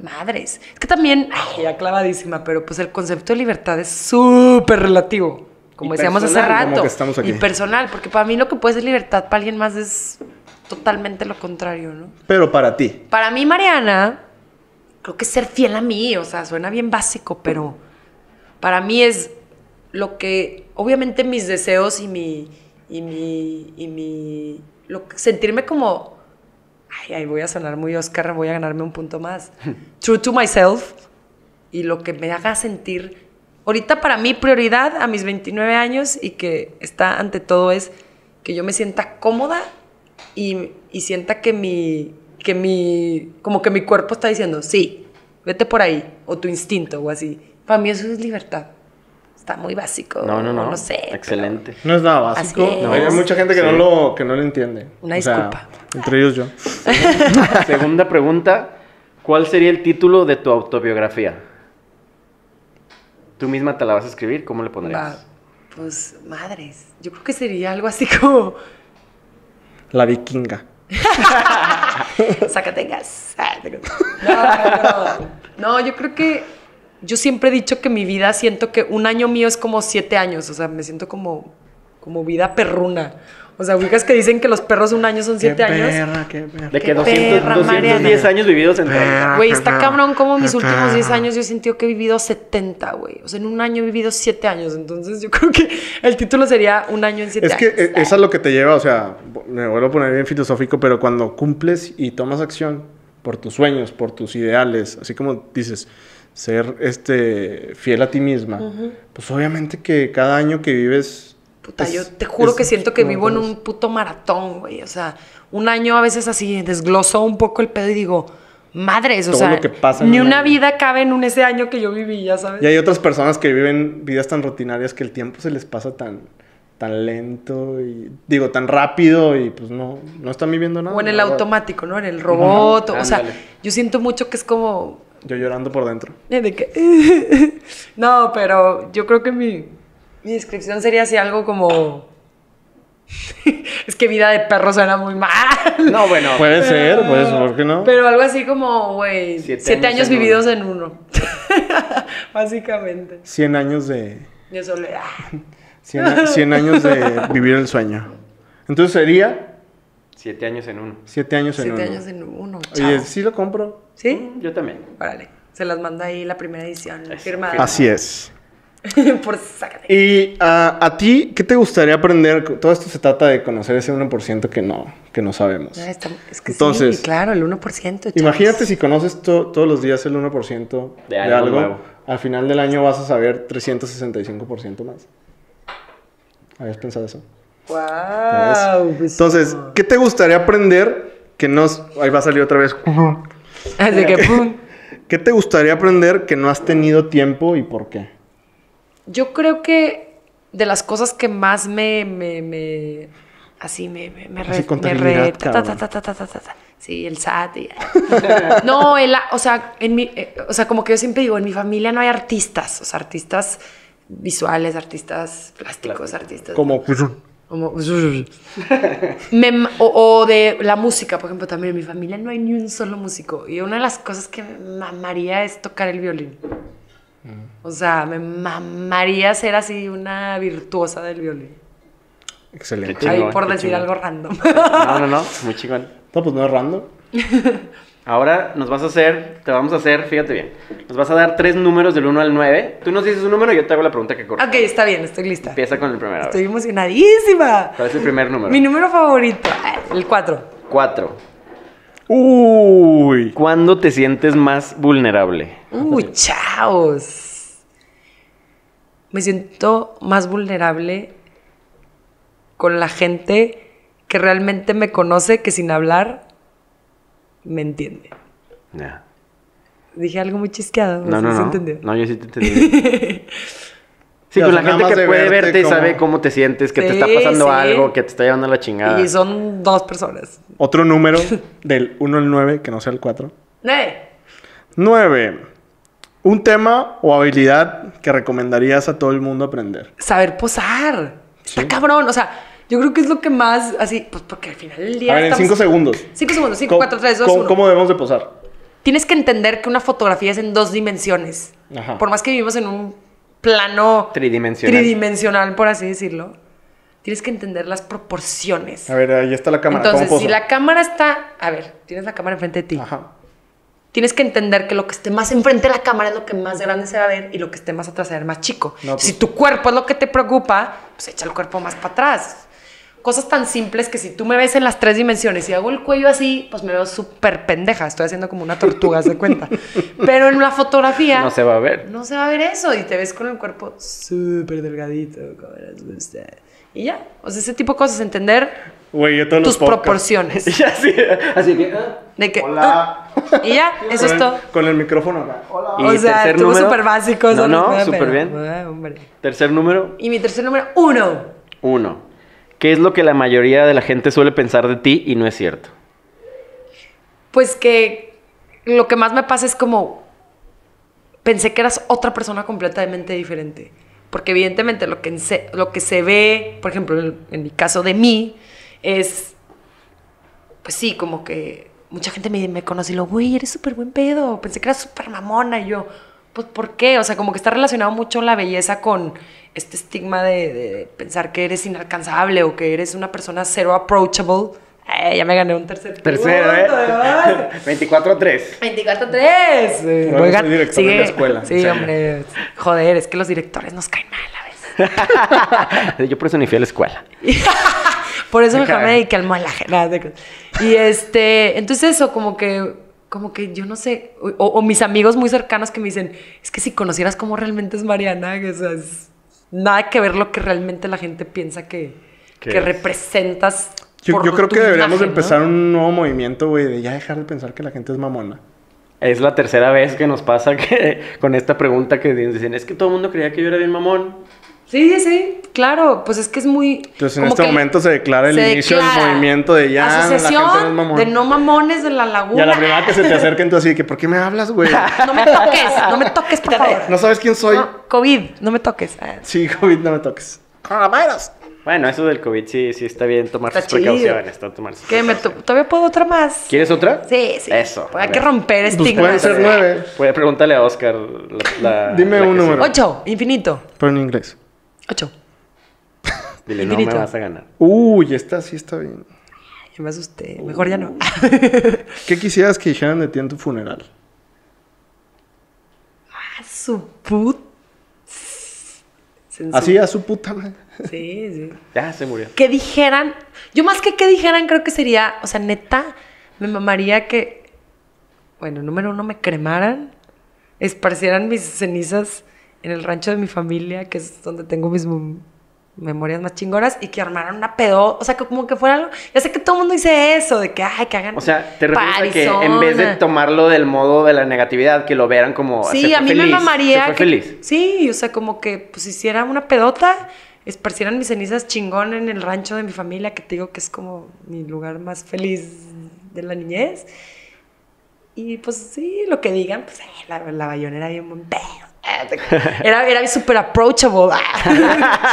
Madres. Es que también, ya clavadísima, pero pues el concepto de libertad es súper relativo. Como decíamos hace rato. Y personal, porque para mí lo que puede ser libertad para alguien más es totalmente lo contrario, ¿no? Pero para ti. Para mí, Mariana, creo que ser fiel a mí, o sea, suena bien básico, pero para mí es lo que, obviamente mis deseos y mi, y mi, y mi, lo sentirme como, ay, voy a sonar muy Oscar, voy a ganarme un punto más. [laughs] True to myself y lo que me haga sentir. Ahorita para mí prioridad a mis 29 años y que está ante todo es que yo me sienta cómoda y, y sienta que mi, que mi, como que mi cuerpo está diciendo, sí, vete por ahí, o tu instinto, o así. Para mí eso es libertad. Está muy básico. No, no, no. No sé. Excelente. No es nada básico. hay mucha gente que, no lo, que no entiende. Una disculpa. entre ellos yo. Segunda, pregunta. ¿Cuál sería el título de tu autobiografía? Tú misma te la vas a escribir, ¿cómo le pondrías? pues madres, yo creo que sería algo así como... La vikinga sea [laughs] No, no, no, yo creo que yo siempre he dicho que mi vida siento que un año mío es como siete años, o sea, me siento como, como vida perruna. O sea, ubicas que dicen que los perros un año son siete años. Perra, qué perra. De que 200, 210 años vividos en Güey, está cabrón como mis últimos 10 años yo he sentido que he vivido 70, güey. O sea, en un año he vivido 7 años. Entonces yo [laughs] creo que el título sería Un año en siete años. Es que esa es lo que te lleva, o sea, me vuelvo a poner bien filosófico, pero cuando cumples y tomas acción por tus sueños, por tus ideales, así como dices, ser este fiel a ti misma, pues obviamente que cada año que vives Puta, yo te juro que siento que vivo en un puto maratón, güey. O sea, un año a veces así desglosó un poco el pedo y digo, madres, o sea, ni una vida cabe en un ese año que yo viví, ya sabes. Y hay otras personas que viven vidas tan rutinarias que el tiempo se les pasa tan tan lento y digo tan rápido y pues no no están viviendo nada. O en el automático, ¿no? En el robot, o, o sea, yo siento mucho que es como yo llorando por dentro. Eh, de que... [laughs] no, pero yo creo que mi mi descripción sería así algo como... [laughs] es que vida de perro suena muy mal. No, bueno. Puede ser, puede ser, ¿por qué no? Pero algo así como, güey, siete, años, vividos en uno. [laughs] Básicamente. Cien años de... Yo soledad. Cien, años de [laughs] vivir el sueño. Entonces sería... Siete años en uno. Siete años en uno. Siete años en uno. Oye, sí lo compro. ¿Sí? Mm, yo también. Órale. Se las manda ahí la primera edición, firmada. Así es. [laughs] por Y ah, a ti, ¿qué te gustaría aprender? Todo esto se trata de conocer ese 1% que no, que no sabemos. Ah, Entonces, claro, el 1%. Imagínate si conoces todos los días el 1% de algo, al final del año vas a saber 365% más. ¿Habías pensado eso? ¡Wow! Pues Entonces, ¿qué te gustaría aprender que no... Ahí va a salir otra vez. [laughs] Así que, [laughs] ¿Qué te gustaría aprender que no has tenido tiempo y por qué? Yo creo que de las cosas que más me, me, me así me, me, re, re, Sí, el SAT. no, el, o, sea, en mi, eh, o sea, como que yo siempre digo, en mi familia no hay artistas, o sea, artistas visuales, artistas plásticos, artistas. Como o, o, de la música, por ejemplo, también en mi familia no hay ni un solo músico. Y una de las cosas que me amaría es tocar el violín. O sea, me mamaría ser así una virtuosa del violín. Excelente. Ahí por decir algo random. No, no, no, muy chingón. No, pues no es random. [laughs] Ahora nos vas a hacer, te vamos a hacer, fíjate bien, nos vas a dar tres números del 1 al 9. Tú nos dices un número y yo te hago la pregunta que corre. Ok, está bien, estoy lista. Empieza con el primero. Estoy emocionadísima. ¿Cuál es el primer número? Mi número favorito, el 4. 4. Uy. ¿Cuándo te sientes más vulnerable? Uy, chaos. Me siento más vulnerable con la gente que realmente me conoce, que sin hablar me entiende. Ya. Dije algo muy chisqueado. No, no, no. no yo sí te entendí. [laughs] Sí, pues la gente que puede verte, y sabe cómo te sientes, que te está pasando algo, que te está llevando a la chingada. Y son dos personas. Otro número [laughs] del 1 al 9, que no sea el 4. 9. 9. Un tema o habilidad que recomendarías a todo el mundo aprender. Saber posar. Está cabrón. O sea, yo creo que es lo que más, así, pues porque al final del día. A ver, en 5 segundos. 5 segundos, 5, 4, 3, 2, 1. ¿Cómo debemos de posar? Tienes que entender que una fotografía es en dos dimensiones. Ajá. Por más que vivimos en un plano tridimensional. tridimensional, por así decirlo, tienes que entender las proporciones. A ver, ahí está la cámara. Entonces, si la cámara está, a ver, tienes la cámara enfrente de ti. Tienes que entender que lo que esté más enfrente de la cámara es lo que más grande se va a ver y lo que esté más atrás se va a ver más chico. Si pues tu cuerpo es lo que te preocupa, pues echa el cuerpo más para atrás cosas tan simples que si tú me ves en las tres dimensiones y hago el cuello así, pues me veo súper pendeja. Estoy haciendo como una tortuga, se cuenta. [laughs] Pero en la fotografía. No se va a ver. No se va a ver eso. Y te ves con el cuerpo súper delgadito, como Y ya. O sea, ese tipo de cosas, entender tus proporciones. [laughs] Y así, así ah, de que hola. Ah, y ya, [laughs] eso es todo. Con el micrófono Hola. o sea, estuvo súper básico. No, no, súper bien. Ah, tercer número. Y mi tercer número, uno. Uno. ¿Qué es lo que la mayoría de la gente suele pensar de ti y no es cierto? Pues que lo que más me pasa es como pensé que eras otra persona completamente diferente. Porque evidentemente lo que, se, lo que se ve, por ejemplo, en, mi caso de mí, es, pues sí, como que mucha gente me, me conoce y lo, güey, eres súper buen pedo, pensé que eras súper mamona y yo, pues ¿por qué? O sea, como que está relacionado mucho la belleza con este estigma de, pensar que eres inalcanzable o que eres una persona cero approachable. Eh, ya me gané un tercer Tercero, ¿eh? 24-3. 24-3. No, soy sigue, la escuela. Sí, hombre. Joder, es que los directores nos caen mal a veces. [laughs] Yo por eso ni fui a la escuela. [laughs] por eso mejor me dediqué al malaje. Y este, entonces eso, como que como que yo no sé, o, mis amigos muy cercanos que me dicen, es que si conocieras cómo realmente es Mariana, que esas nada que ver lo que realmente la gente piensa que, representas. Yo, creo que deberíamos empezar un nuevo movimiento, güey, de ya dejar de pensar que la gente es mamona. Es la tercera vez que nos pasa que [laughs] con esta pregunta que dicen, es que todo el mundo creía que yo era bien mamón. Sí, sí, claro, pues es que es muy... Entonces en este momento se declara el inicio del movimiento de ya... Asociación de no mamones de la laguna. Y a la primera que se te acerquen tú así, que ¿por qué me hablas, güey? [laughs] no me toques, no me toques, por favor. No sabes quién soy. COVID, no me toques. Sí, COVID, no me toques. Bueno, eso del COVID sí, sí está bien tomar sus precauciones. ¿Qué, me ¿Todavía puedo otra más? ¿Quieres otra? Sí, sí. Eso. Hay que romper este pues Pueden ser nueve. Voy a preguntarle a Oscar la, Dime un número. Ocho, infinito. Pero en inglés. Ocho. Dile, no me vas a ganar. Uy, está, sí está bien. Yo me asusté. Mejor ya no. ¿Qué quisieras que dijeran de ti en tu funeral? A ah, su puta. Así, a su puta madre. Sí, sí. Ya se murió. Que dijeran. Yo más que que dijeran, creo que sería. O sea, neta, me mamaría que. Bueno, número uno, me cremaran. Esparcieran mis cenizas en el rancho de mi familia, que es donde tengo mis memorias más chingonas y que armaran una pedo, o sea, como que fuera algo, ya sé que todo el mundo dice eso, de que, ay, que hagan... O sea, te refieres que en vez de tomarlo del modo de la negatividad, que lo vean como... Sí, a mí me mamaría... Sí, o sea, como que pues hiciera una pedota, esparcieran mis cenizas chingón en el rancho de mi familia, que te digo que es como mi lugar más feliz de la niñez. Y pues sí, lo que digan, pues eh, la, bayonera bien un era, era súper approachable.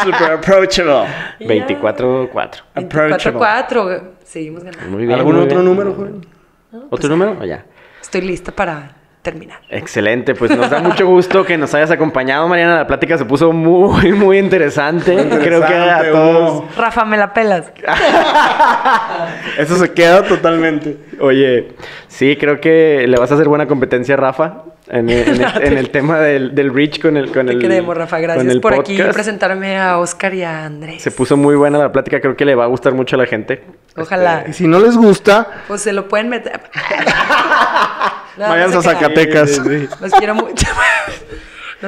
super approachable. 24-4. [laughs] 24-4. Seguimos ganando. ¿Algún otro número, Juan? ¿Otro pues, número ya? Estoy lista para terminar. Excelente, pues nos da mucho gusto que nos hayas acompañado, Mariana. La plática se puso muy, muy interesante. Creo que a todos. Rafa, me la pelas. [laughs] Eso se queda totalmente. Oye, sí, creo que le vas a hacer buena competencia a Rafa en el, [laughs] en el, tema del, del, Rich con el con Te el, Rafa, gracias por aquí presentarme a Oscar y a Andrés. Se puso muy buena la plática, creo que le va a gustar mucho a la gente. Ojalá. Este, y si no les gusta, pues se lo pueden meter. [laughs] Vayan a Zacatecas. Los quiero mucho.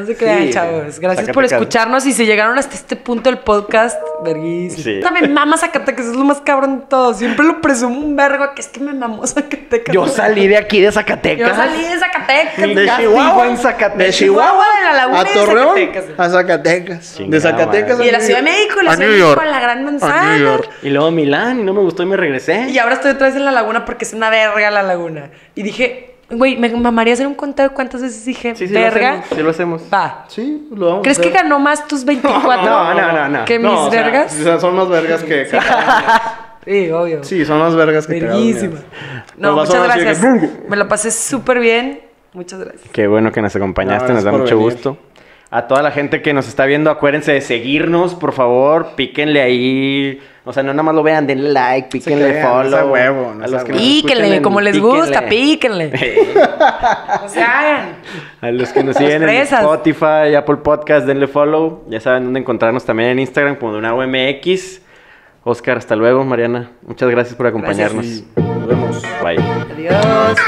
No se crean, chavos. Gracias por escucharnos y si llegaron hasta este punto del podcast, vergüenza También mama Zacatecas, es lo más cabrón de todo. Siempre lo presumo un vergo, que es que me mamó Zacatecas. Yo salí de aquí de Zacatecas. Yo salí de Zacatecas. De, Chihuahua. En Zacatecas. De Chihuahua, de la Laguna. A Torreón. Zacatecas. A Zacatecas. de Zacatecas. y de la Ciudad de México, la Ciudad de México, a la Gran Manzana. A York. Y luego a Milán, y no me gustó y me regresé. Y ahora estoy otra vez en la Laguna porque es una verga la Laguna. Y dije, Güey, me mamaría hacer un conteo de cuántas veces dije, sí, sí, verga. sí, lo hacemos. Va. Sí, lo vamos ¿Crees que ganó más tus 24 [laughs] no, no, no, no, que mis vergas? O sea, son más vergas que. Sí, [laughs] obvio. Sí, son más vergas que. Verguísima. No, muchas gracias. Me lo pasé súper bien. Muchas gracias. Qué bueno que nos acompañaste, nos da mucho gusto. A toda la gente que nos está viendo, acuérdense de seguirnos, por favor, píquenle ahí. O sea, no nada más lo vean, denle like, píquenle follow. píquenle, como les gusta, píquenle. [laughs] o sea, a los que nos siguen en Spotify, Apple Podcast, denle follow. Ya saben dónde encontrarnos también en Instagram como de una Oscar, hasta luego, Mariana. Muchas gracias por acompañarnos. Nos vemos. Bye. Adiós.